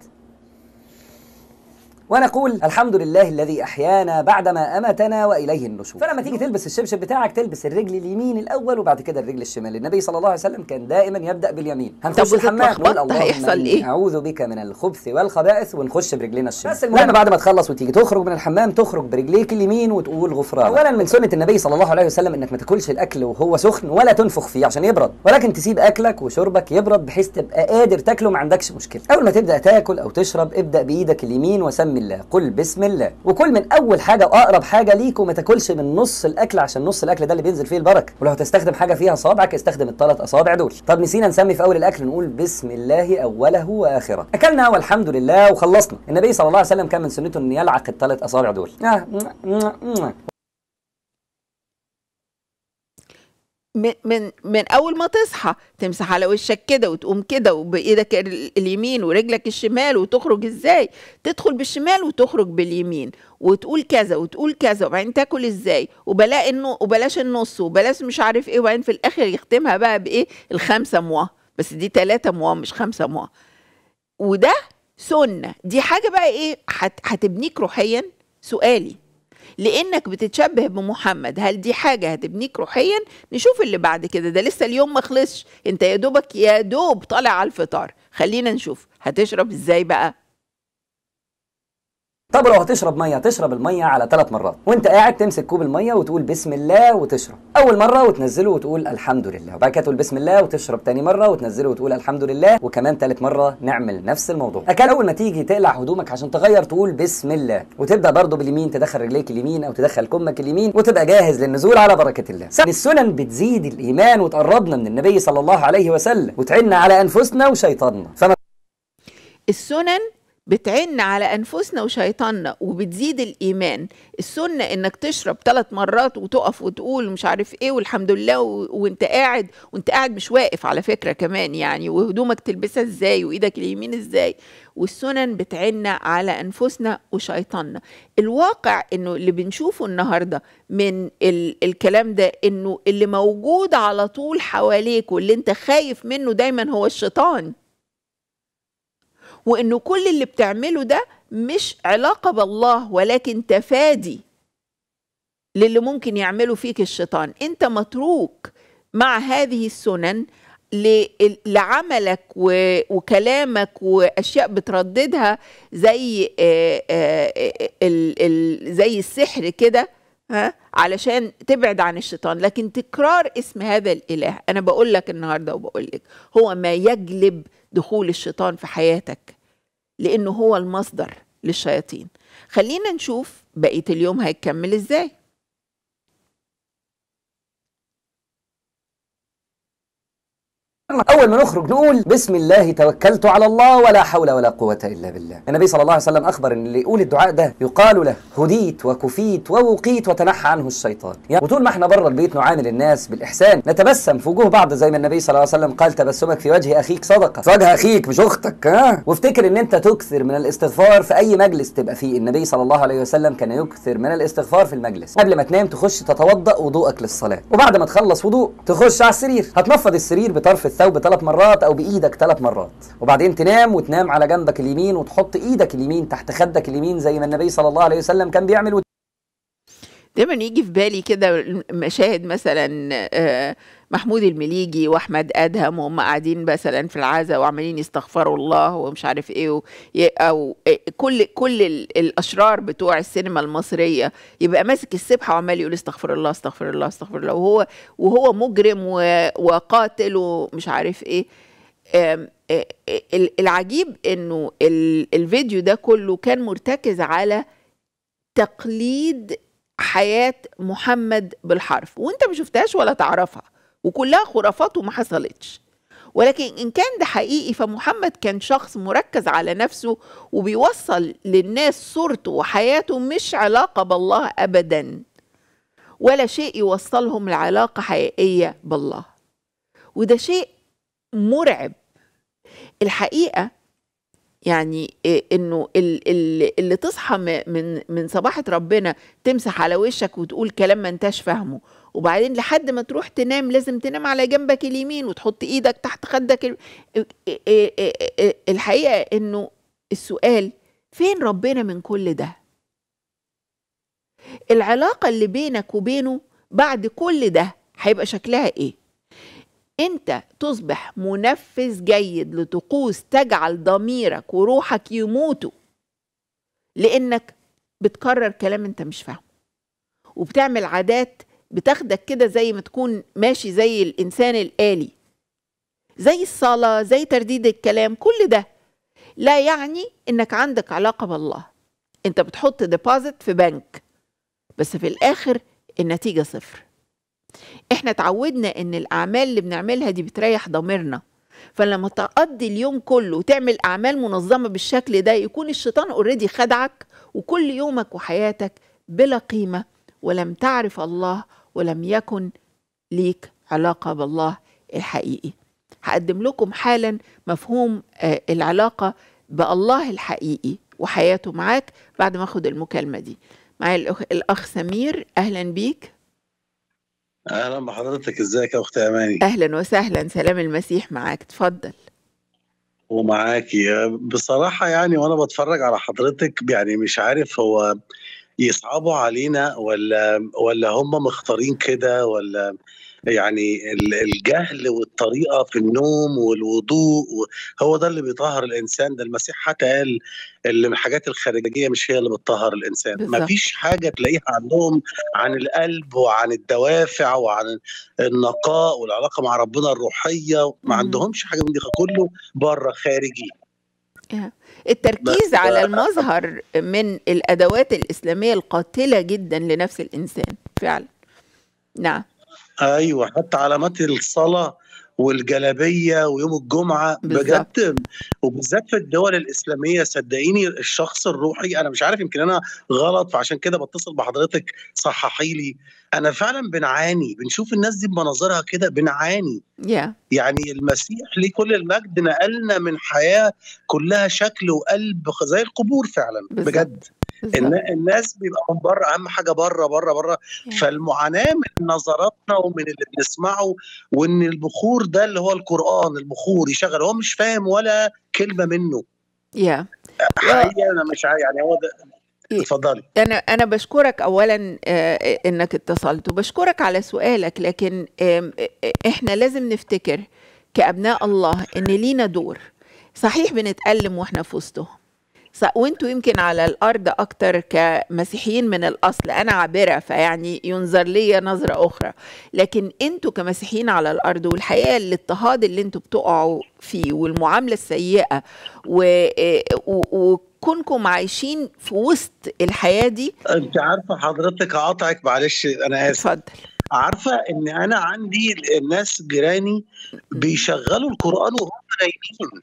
ونقول الحمد لله الذي احيانا بعدما امتنا واليه النشور فلما تيجي تلبس الشبشب بتاعك تلبس الرجل اليمين الاول وبعد كده الرجل الشمال النبي صلى الله عليه وسلم كان دائما يبدا باليمين هنخش الحمام نقول اللهم هيحصل ايه اعوذ بك من الخبث والخبائث ونخش برجلينا الشمال بس المهم بعد ما تخلص وتيجي تخرج من الحمام تخرج برجليك اليمين وتقول غفران اولا من سنه النبي صلى الله عليه وسلم انك ما تاكلش الاكل وهو سخن ولا تنفخ فيه عشان يبرد ولكن تسيب اكلك وشربك يبرد بحيث تبقى قادر تاكله ما عندكش مشكله اول ما تبدا تاكل او تشرب ابدا بايدك اليمين وسمي بسم الله قل بسم الله وكل من اول حاجه واقرب حاجه ليك وما تاكلش من نص الاكل عشان نص الاكل ده اللي بينزل فيه البركه ولو هتستخدم حاجه فيها صابعك استخدم الثلاث اصابع دول طب نسينا نسمي في اول الاكل نقول بسم الله اوله واخره اكلنا والحمد لله وخلصنا النبي صلى الله عليه وسلم كان من سنته انه يلعق الثلاث اصابع دول آه،
من من من اول ما تصحى تمسح على وشك كده وتقوم كده وبايدك اليمين ورجلك الشمال وتخرج ازاي تدخل بالشمال وتخرج باليمين وتقول كذا وتقول كذا وبعدين تاكل ازاي وبلاقي انه وبلاش النص وبلاش مش عارف ايه وبعدين في الاخر يختمها بقى بايه الخمسه موا بس دي ثلاثه موا مش خمسه موا وده سنه دي حاجه بقى ايه هتبنيك روحيا سؤالي لانك بتتشبه بمحمد هل دي حاجه هتبنيك روحيا نشوف اللي بعد كده ده لسه اليوم ما خلصش انت يا دوبك يا دوب طالع على الفطار خلينا نشوف هتشرب ازاي بقى
طب لو هتشرب ميه تشرب الميه على ثلاث مرات وانت قاعد تمسك كوب الميه وتقول بسم الله وتشرب اول مره وتنزله وتقول الحمد لله وبعد كده تقول بسم الله وتشرب تاني مره وتنزله وتقول الحمد لله وكمان ثالث مره نعمل نفس الموضوع اكان اول ما تيجي تقلع هدومك عشان تغير تقول بسم الله وتبدا برضه باليمين تدخل رجليك اليمين او تدخل كمك اليمين وتبقى جاهز للنزول على بركه الله السنن بتزيد الايمان وتقربنا من النبي صلى الله عليه وسلم وتعيننا على انفسنا وشيطاننا فما
السنن بتعن على أنفسنا وشيطاننا وبتزيد الإيمان السنة إنك تشرب ثلاث مرات وتقف وتقول مش عارف إيه والحمد لله و... وانت قاعد وانت قاعد مش واقف على فكرة كمان يعني وهدومك تلبسها إزاي وإيدك اليمين إزاي والسنن بتعن على أنفسنا وشيطاننا الواقع إنه اللي بنشوفه النهاردة من ال... الكلام ده إنه اللي موجود على طول حواليك واللي انت خايف منه دايما هو الشيطان وانه كل اللي بتعمله ده مش علاقه بالله ولكن تفادي للي ممكن يعمله فيك الشيطان انت متروك مع هذه السنن لعملك وكلامك واشياء بترددها زي زي السحر كده ها علشان تبعد عن الشيطان لكن تكرار اسم هذا الاله انا بقول لك النهارده وبقول لك هو ما يجلب دخول الشيطان في حياتك لأنه هو المصدر للشياطين خلينا نشوف بقية اليوم هيكمل إزاي
أول ما نخرج نقول بسم الله توكلت على الله ولا حول ولا قوة إلا بالله النبي صلى الله عليه وسلم أخبر أن اللي يقول الدعاء ده يقال له هديت وكفيت ووقيت وتنحى عنه الشيطان يعني وطول ما احنا بره البيت نعامل الناس بالإحسان نتبسم في وجوه بعض زي ما النبي صلى الله عليه وسلم قال تبسمك في وجه أخيك صدقة في وجه أخيك مش أختك ها وافتكر أن أنت تكثر من الاستغفار في أي مجلس تبقى فيه النبي صلى الله عليه وسلم كان يكثر من الاستغفار في المجلس قبل ما تنام تخش تتوضأ وضوءك للصلاة وبعد ما تخلص وضوء تخش على السرير هتنفض السرير بطرف الثوب ثلاث مرات او بايدك ثلاث مرات وبعدين تنام وتنام على جنبك اليمين وتحط ايدك اليمين تحت خدك اليمين زي ما النبي صلى الله عليه وسلم كان بيعمل
دايما يجي في بالي كده مشاهد مثلا آه، محمود المليجي واحمد ادهم وهم قاعدين مثلا في العزاء وعمالين يستغفروا الله ومش عارف ايه او آه، كل كل الاشرار بتوع السينما المصريه يبقى ماسك السبحه وعمال يقول استغفر الله استغفر الله استغفر الله وهو وهو مجرم وقاتل ومش عارف ايه آه، العجيب انه الفيديو ده كله كان مرتكز على تقليد حياة محمد بالحرف وانت ما شفتهاش ولا تعرفها وكلها خرافات وما حصلتش ولكن إن كان ده حقيقي فمحمد كان شخص مركز على نفسه وبيوصل للناس صورته وحياته مش علاقة بالله أبدا ولا شيء يوصلهم لعلاقة حقيقية بالله وده شيء مرعب الحقيقة يعني انه اللي تصحى من من صباحه ربنا تمسح على وشك وتقول كلام ما انتش فاهمه وبعدين لحد ما تروح تنام لازم تنام على جنبك اليمين وتحط ايدك تحت خدك الحقيقه انه السؤال فين ربنا من كل ده العلاقه اللي بينك وبينه بعد كل ده هيبقى شكلها ايه انت تصبح منفذ جيد لطقوس تجعل ضميرك وروحك يموتوا لانك بتكرر كلام انت مش فاهمه وبتعمل عادات بتاخدك كده زي ما تكون ماشي زي الانسان الالي زي الصلاه زي ترديد الكلام كل ده لا يعني انك عندك علاقه بالله انت بتحط ديبوزيت في بنك بس في الاخر النتيجه صفر احنا اتعودنا ان الاعمال اللي بنعملها دي بتريح ضميرنا فلما تقضي اليوم كله وتعمل اعمال منظمه بالشكل ده يكون الشيطان اوريدي خدعك وكل يومك وحياتك بلا قيمه ولم تعرف الله ولم يكن ليك علاقه بالله الحقيقي هقدم لكم حالا مفهوم آه، العلاقه بالله الحقيقي وحياته معاك بعد ما اخد المكالمه دي معايا الاخ سمير اهلا بيك
اهلا بحضرتك ازيك يا اخت اماني
اهلا وسهلا سلام المسيح معاك اتفضل
ومعاكي بصراحه يعني وانا بتفرج على حضرتك يعني مش عارف هو يصعبوا علينا ولا ولا هم مختارين كده ولا يعني الجهل والطريقه في النوم والوضوء هو ده اللي بيطهر الانسان ده المسيح حتى قال اللي من الحاجات الخارجيه مش هي اللي بتطهر الانسان بالزبط. مفيش حاجه تلاقيها عندهم عن القلب وعن الدوافع وعن النقاء والعلاقه مع ربنا الروحيه ما عندهمش حاجه من دي كله بره خارجي
التركيز على المظهر من الادوات الاسلاميه القاتله جدا لنفس الانسان فعلا نعم
ايوه حتى علامات الصلاه والجلابيه ويوم الجمعه بجد وبالذات في الدول الاسلاميه صدقيني الشخص الروحي انا مش عارف يمكن انا غلط فعشان كده بتصل بحضرتك صححي لي انا فعلا بنعاني بنشوف الناس دي بمناظرها كده بنعاني yeah. يعني المسيح ليه كل المجد نقلنا من حياه كلها شكل وقلب زي القبور فعلا بالزبط. بجد الناس بيبقى من بره اهم حاجه بره بره بره فالمعاناه من نظراتنا ومن اللي بنسمعه وان البخور ده اللي هو القران البخور يشغل هو مش فاهم ولا كلمه منه يا حقيقه انا مش عارف يعني هو ده اتفضلي
انا انا بشكرك اولا آه، انك اتصلت وبشكرك على سؤالك لكن آه، احنا لازم نفتكر كابناء الله ان لينا دور صحيح بنتالم واحنا في وسطهم وانتوا يمكن على الارض اكتر كمسيحيين من الاصل انا عابره فيعني ينظر لي نظره اخرى لكن انتوا كمسيحيين على الارض والحقيقه الاضطهاد اللي انتوا بتقعوا فيه والمعامله السيئه و... و... وكونكم عايشين في وسط الحياه دي انت عارفه
حضرتك هقطعك معلش انا اسف اتفضل عارفه ان انا عندي الناس جيراني بيشغلوا القران وهم نايمين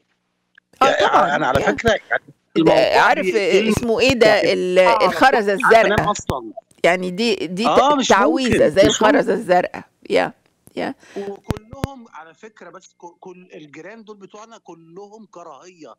آه طبعا. انا على
فكره يعني آه، عارف آه، يعني اسمه ايه ده آه، الخرزه الزرقاء يعني دي دي آه تعويذه زي الخرزه الزرقاء يا يا
وكلهم على فكره بس كل الجيران دول بتوعنا كلهم كراهيه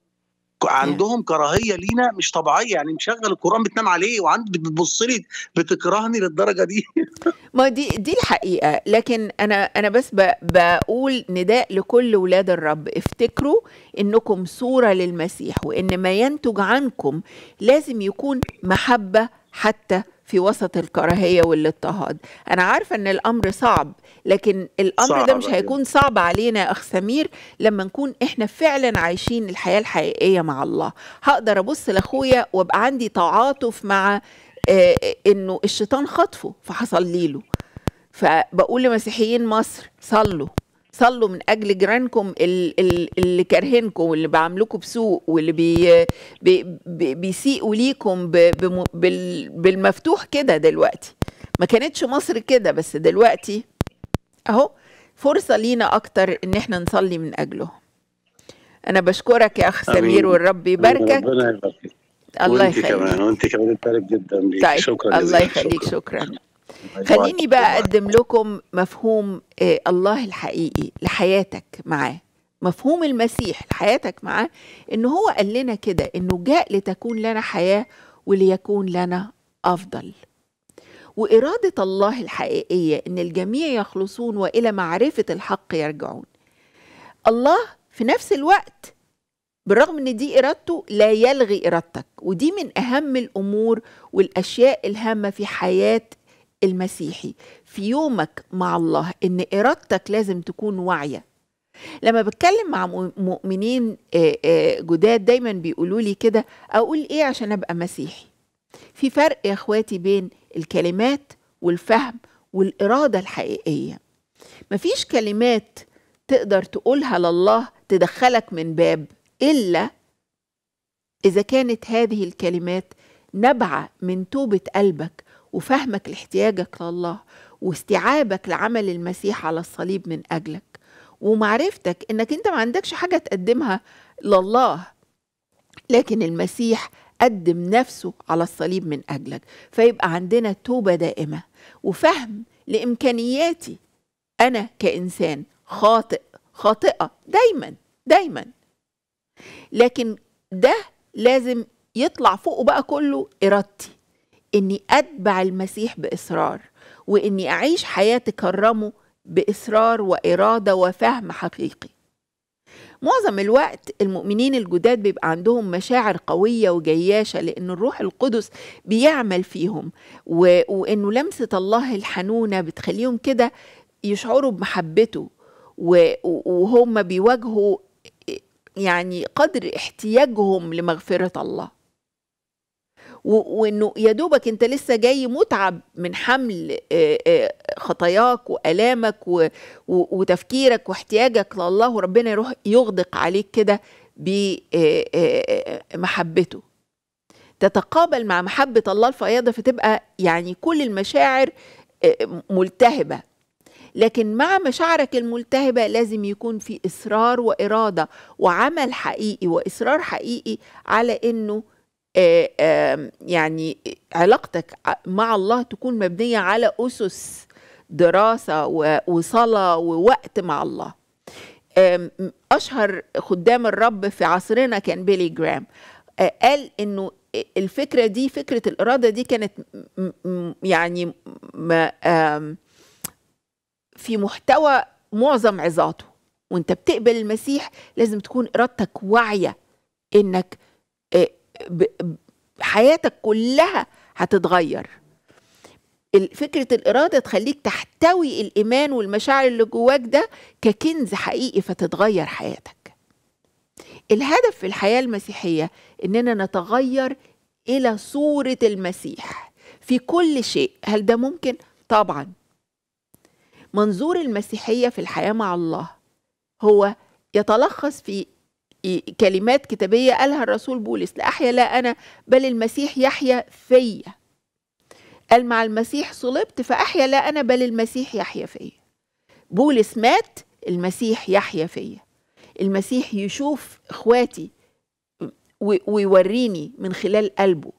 عندهم كراهيه لينا مش طبيعيه يعني مشغل القران بتنام عليه وعند بتبص لي بتكرهني للدرجه دي
ما دي دي الحقيقه لكن انا انا بس بقول نداء لكل ولاد الرب افتكروا انكم صوره للمسيح وان ما ينتج عنكم لازم يكون محبه حتى في وسط الكراهيه والاضطهاد انا عارفه ان الامر صعب لكن الامر صعب ده مش هيكون صعب علينا اخ سمير لما نكون احنا فعلا عايشين الحياه الحقيقيه مع الله هقدر ابص لاخويا وابقى عندي تعاطف مع آه، آه، انه الشيطان خطفه فحصل ليله فبقول لمسيحيين مصر صلوا صلوا من اجل جيرانكم اللي كارهينكم واللي بيعاملوكم بسوء واللي بي بي بيسيئوا ليكم بالمفتوح كده دلوقتي ما كانتش مصر كده بس دلوقتي اهو فرصه لينا اكتر ان احنا نصلي من اجله انا بشكرك يا اخ سمير والرب يباركك ربنا يباركك الله يخليك كمان وانت
كمان جدا ليك طيب. شكرا الله يخليك شكرا.
شكرا. خليني بقى اقدم لكم مفهوم آه، الله الحقيقي لحياتك معاه مفهوم المسيح لحياتك معاه ان هو قال لنا كده انه جاء لتكون لنا حياه وليكون لنا افضل واراده الله الحقيقيه ان الجميع يخلصون والى معرفه الحق يرجعون الله في نفس الوقت بالرغم ان دي ارادته لا يلغي ارادتك ودي من اهم الامور والاشياء الهامه في حياه المسيحي في يومك مع الله ان ارادتك لازم تكون واعيه لما بتكلم مع مؤمنين جداد دايما بيقولوا لي كده اقول ايه عشان ابقى مسيحي في فرق يا اخواتي بين الكلمات والفهم والاراده الحقيقيه مفيش كلمات تقدر تقولها لله تدخلك من باب الا اذا كانت هذه الكلمات نبعه من توبه قلبك وفهمك لاحتياجك لله واستيعابك لعمل المسيح على الصليب من أجلك ومعرفتك إنك أنت ما عندكش حاجة تقدمها لله لكن المسيح قدم نفسه على الصليب من أجلك فيبقى عندنا توبة دائمة وفهم لإمكانياتي أنا كإنسان خاطئ خاطئة دايما دايما لكن ده لازم يطلع فوقه بقى كله إرادتي اني اتبع المسيح باصرار واني اعيش حياه تكرمه باصرار واراده وفهم حقيقي معظم الوقت المؤمنين الجداد بيبقى عندهم مشاعر قوية وجياشة لأن الروح القدس بيعمل فيهم و... وأنه لمسة الله الحنونة بتخليهم كده يشعروا بمحبته و... وهم بيواجهوا يعني قدر احتياجهم لمغفرة الله وانه يا دوبك انت لسه جاي متعب من حمل خطاياك والامك وتفكيرك واحتياجك لله وربنا يروح يغدق عليك كده بمحبته تتقابل مع محبة الله الفياضة فتبقى يعني كل المشاعر ملتهبة لكن مع مشاعرك الملتهبة لازم يكون في إصرار وإرادة وعمل حقيقي وإصرار حقيقي على إنه آه، يعني علاقتك مع الله تكون مبنية على أسس دراسة وصلاة ووقت مع الله أشهر خدام الرب في عصرنا كان بيلي جرام آه، قال إنه الفكرة دي فكرة الإرادة دي كانت يعني في محتوى معظم عظاته وانت بتقبل المسيح لازم تكون إرادتك واعية إنك آه، حياتك كلها هتتغير فكرة الإرادة تخليك تحتوي الإيمان والمشاعر اللي جواك ده ككنز حقيقي فتتغير حياتك الهدف في الحياة المسيحية إننا نتغير إلى صورة المسيح في كل شيء هل ده ممكن؟ طبعا منظور المسيحية في الحياة مع الله هو يتلخص في كلمات كتابية قالها الرسول بولس لأحيا لا أنا بل المسيح يحيا فيا قال مع المسيح صلبت فأحيا لا أنا بل المسيح يحيا فيا بولس مات المسيح يحيا فيا المسيح يشوف إخواتي ويوريني من خلال قلبه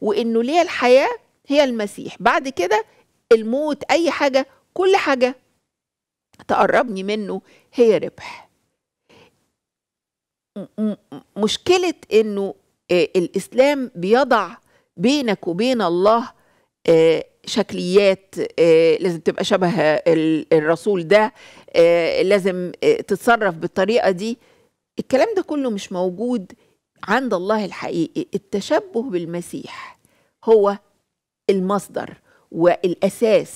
وإنه ليه الحياة هي المسيح بعد كده الموت أي حاجة كل حاجة تقربني منه هي ربح مشكله انه آه، الاسلام بيضع بينك وبين الله آه، شكليات آه، لازم تبقى شبه الرسول ده لازم تتصرف بالطريقه دي الكلام ده كله مش موجود عند الله الحقيقي التشبه بالمسيح هو المصدر والاساس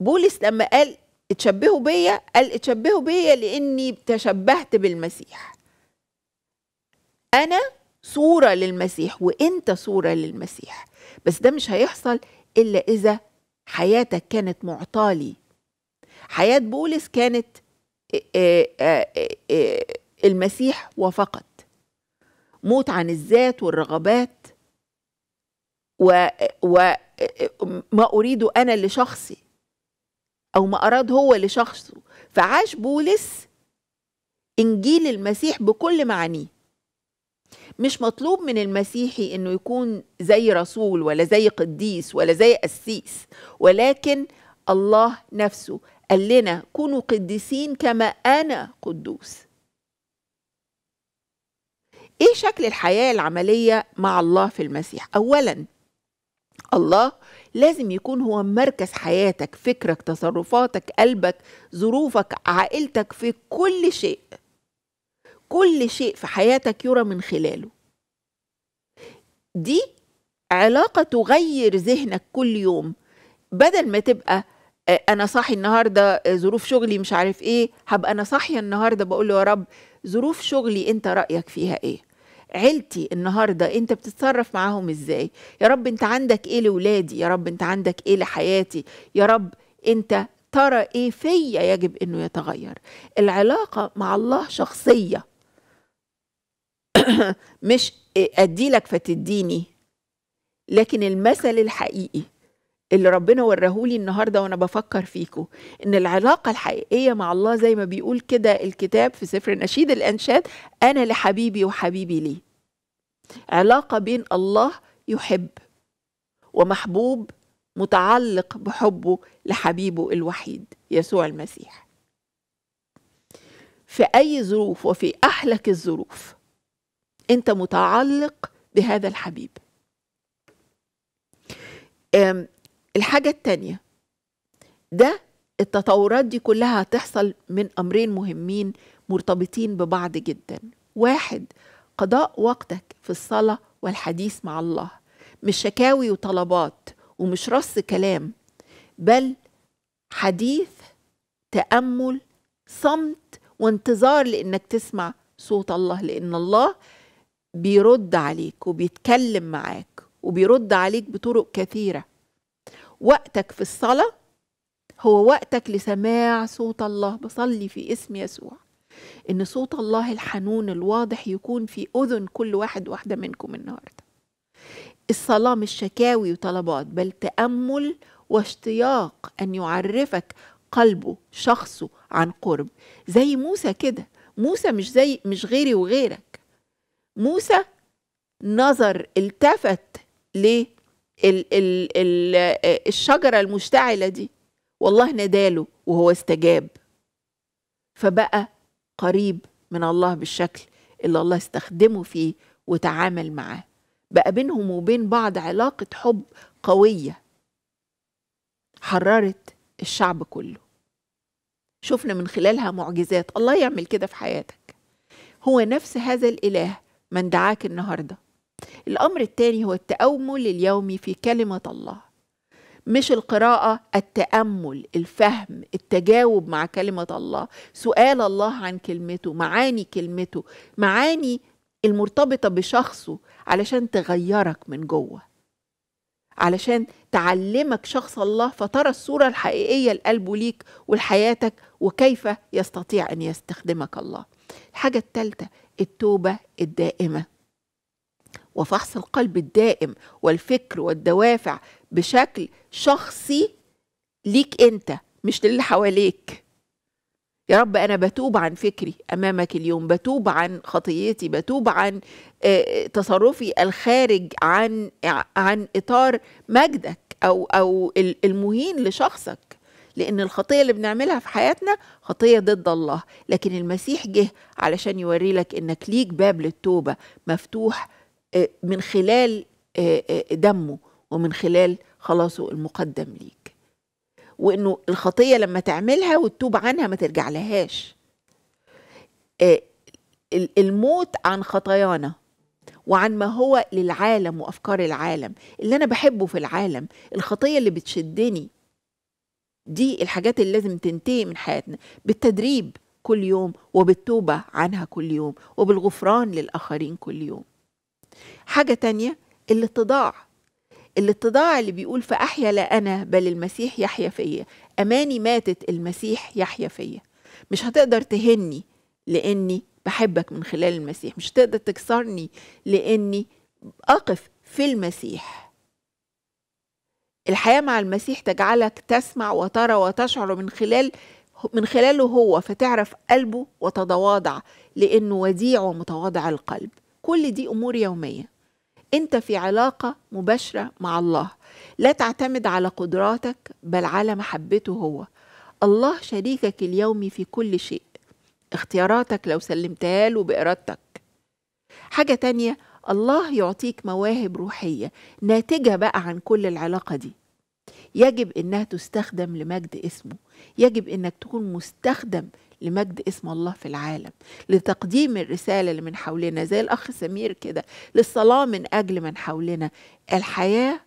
بولس لما قال اتشبهوا بيا قال اتشبهوا بيا لاني تشبهت بالمسيح أنا صورة للمسيح وأنت صورة للمسيح بس ده مش هيحصل إلا إذا حياتك كانت معطالي حياة بولس كانت آه، آه، آه، المسيح وفقط موت عن الذات والرغبات وما أريده أنا لشخصي أو ما أراد هو لشخصه فعاش بولس إنجيل المسيح بكل معانيه مش مطلوب من المسيحي انه يكون زي رسول ولا زي قديس ولا زي قسيس ولكن الله نفسه قال لنا كونوا قديسين كما انا قدوس ايه شكل الحياه العمليه مع الله في المسيح اولا الله لازم يكون هو مركز حياتك فكرك تصرفاتك قلبك ظروفك عائلتك في كل شيء كل شيء في حياتك يرى من خلاله دي علاقة تغير ذهنك كل يوم بدل ما تبقى آه، أنا صاحي النهاردة آه، ظروف شغلي مش عارف إيه هبقى أنا صاحية النهاردة بقول له يا رب ظروف شغلي أنت رأيك فيها إيه عيلتي النهارده انت بتتصرف معاهم ازاي يا رب انت عندك ايه لولادي يا رب انت عندك ايه لحياتي يا رب انت ترى ايه فيا يجب انه يتغير العلاقه مع الله شخصيه مش ادي لك فتديني لكن المثل الحقيقي اللي ربنا ورهولي النهارده وانا بفكر فيكو ان العلاقه الحقيقيه مع الله زي ما بيقول كده الكتاب في سفر نشيد الانشاد انا لحبيبي وحبيبي لي علاقه بين الله يحب ومحبوب متعلق بحبه لحبيبه الوحيد يسوع المسيح في اي ظروف وفي احلك الظروف انت متعلق بهذا الحبيب الحاجة التانية ده التطورات دي كلها هتحصل من أمرين مهمين مرتبطين ببعض جدا واحد قضاء وقتك في الصلاة والحديث مع الله مش شكاوي وطلبات ومش رص كلام بل حديث تأمل صمت وانتظار لأنك تسمع صوت الله لأن الله بيرد عليك وبيتكلم معاك وبيرد عليك بطرق كثيرة وقتك في الصلاة هو وقتك لسماع صوت الله بصلي في اسم يسوع إن صوت الله الحنون الواضح يكون في أذن كل واحد واحدة منكم النهاردة الصلاة مش شكاوي وطلبات بل تأمل واشتياق أن يعرفك قلبه شخصه عن قرب زي موسى كده موسى مش زي مش غيري وغيرك موسى نظر التفت للشجرة المشتعلة دي والله نداله وهو استجاب فبقى قريب من الله بالشكل اللي الله استخدمه فيه وتعامل معاه بقى بينهم وبين بعض علاقة حب قوية حررت الشعب كله شفنا من خلالها معجزات الله يعمل كده في حياتك هو نفس هذا الإله من دعاك النهارده الأمر الثاني هو التأمل اليومي في كلمة الله مش القراءة التأمل الفهم التجاوب مع كلمة الله سؤال الله عن كلمته معاني كلمته معاني المرتبطة بشخصه علشان تغيرك من جوه علشان تعلمك شخص الله فترى الصورة الحقيقية لقلبه ليك ولحياتك وكيف يستطيع أن يستخدمك الله الحاجة الثالثة التوبة الدائمة وفحص القلب الدائم والفكر والدوافع بشكل شخصي ليك انت مش للي حواليك يا رب انا بتوب عن فكري امامك اليوم بتوب عن خطيتي بتوب عن آه، تصرفي الخارج عن عن اطار مجدك او او المهين لشخصك لأن الخطية اللي بنعملها في حياتنا خطية ضد الله لكن المسيح جه علشان يوري لك إنك ليك باب للتوبة مفتوح آه، من خلال آه، آه، دمه ومن خلال خلاصه المقدم ليك وإنه الخطية لما تعملها وتتوب عنها ما ترجع لهاش الموت عن خطايانا وعن ما هو للعالم وافكار العالم اللي انا بحبه في العالم الخطيه اللي بتشدني دي الحاجات اللي لازم تنتهي من حياتنا بالتدريب كل يوم وبالتوبة عنها كل يوم وبالغفران للآخرين كل يوم حاجة تانية الاتضاع الاتضاع اللي بيقول فأحيا لا أنا بل المسيح يحيا فيا أماني ماتت المسيح يحيا فيا مش هتقدر تهني لأني بحبك من خلال المسيح مش هتقدر تكسرني لأني أقف في المسيح الحياة مع المسيح تجعلك تسمع وترى وتشعر من خلال من خلاله هو فتعرف قلبه وتتواضع لأنه وديع ومتواضع القلب كل دي أمور يومية أنت في علاقة مباشرة مع الله لا تعتمد على قدراتك بل على محبته هو الله شريكك اليومي في كل شيء اختياراتك لو سلمتها له بإرادتك حاجة تانية الله يعطيك مواهب روحيه ناتجه بقى عن كل العلاقه دي يجب انها تستخدم لمجد اسمه يجب انك تكون مستخدم لمجد اسم الله في العالم لتقديم الرسالة اللي من حولنا زي الأخ سمير كده للصلاة من أجل من حولنا الحياة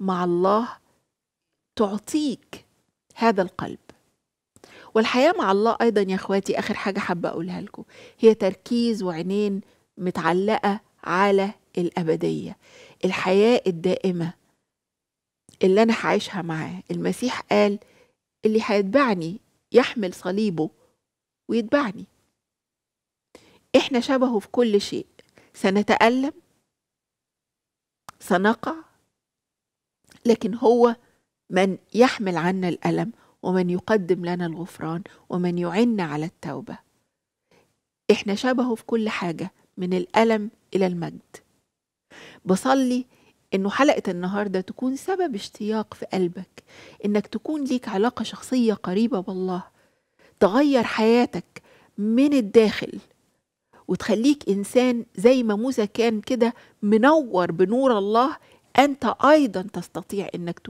مع الله تعطيك هذا القلب والحياة مع الله أيضا يا أخواتي آخر حاجة حابة أقولها لكم هي تركيز وعينين متعلقة على الأبدية الحياة الدائمة اللي أنا هعيشها معاه المسيح قال اللي هيتبعني يحمل صليبه ويتبعني احنا شبهه في كل شيء سنتألم سنقع لكن هو من يحمل عنا الألم ومن يقدم لنا الغفران ومن يعن على التوبة احنا شبهه في كل حاجة من الألم إلى المجد بصلي إنه حلقة النهاردة تكون سبب اشتياق في قلبك إنك تكون ليك علاقة شخصية قريبة بالله تغير حياتك من الداخل وتخليك إنسان زي ما موسى كان كده منور بنور الله أنت أيضا تستطيع أنك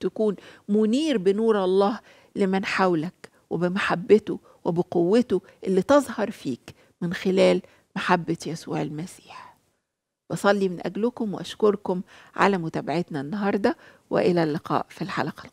تكون منير بنور الله لمن حولك وبمحبته وبقوته اللي تظهر فيك من خلال محبة يسوع المسيح بصلي من أجلكم وأشكركم على متابعتنا النهاردة وإلى اللقاء في الحلقة القادمة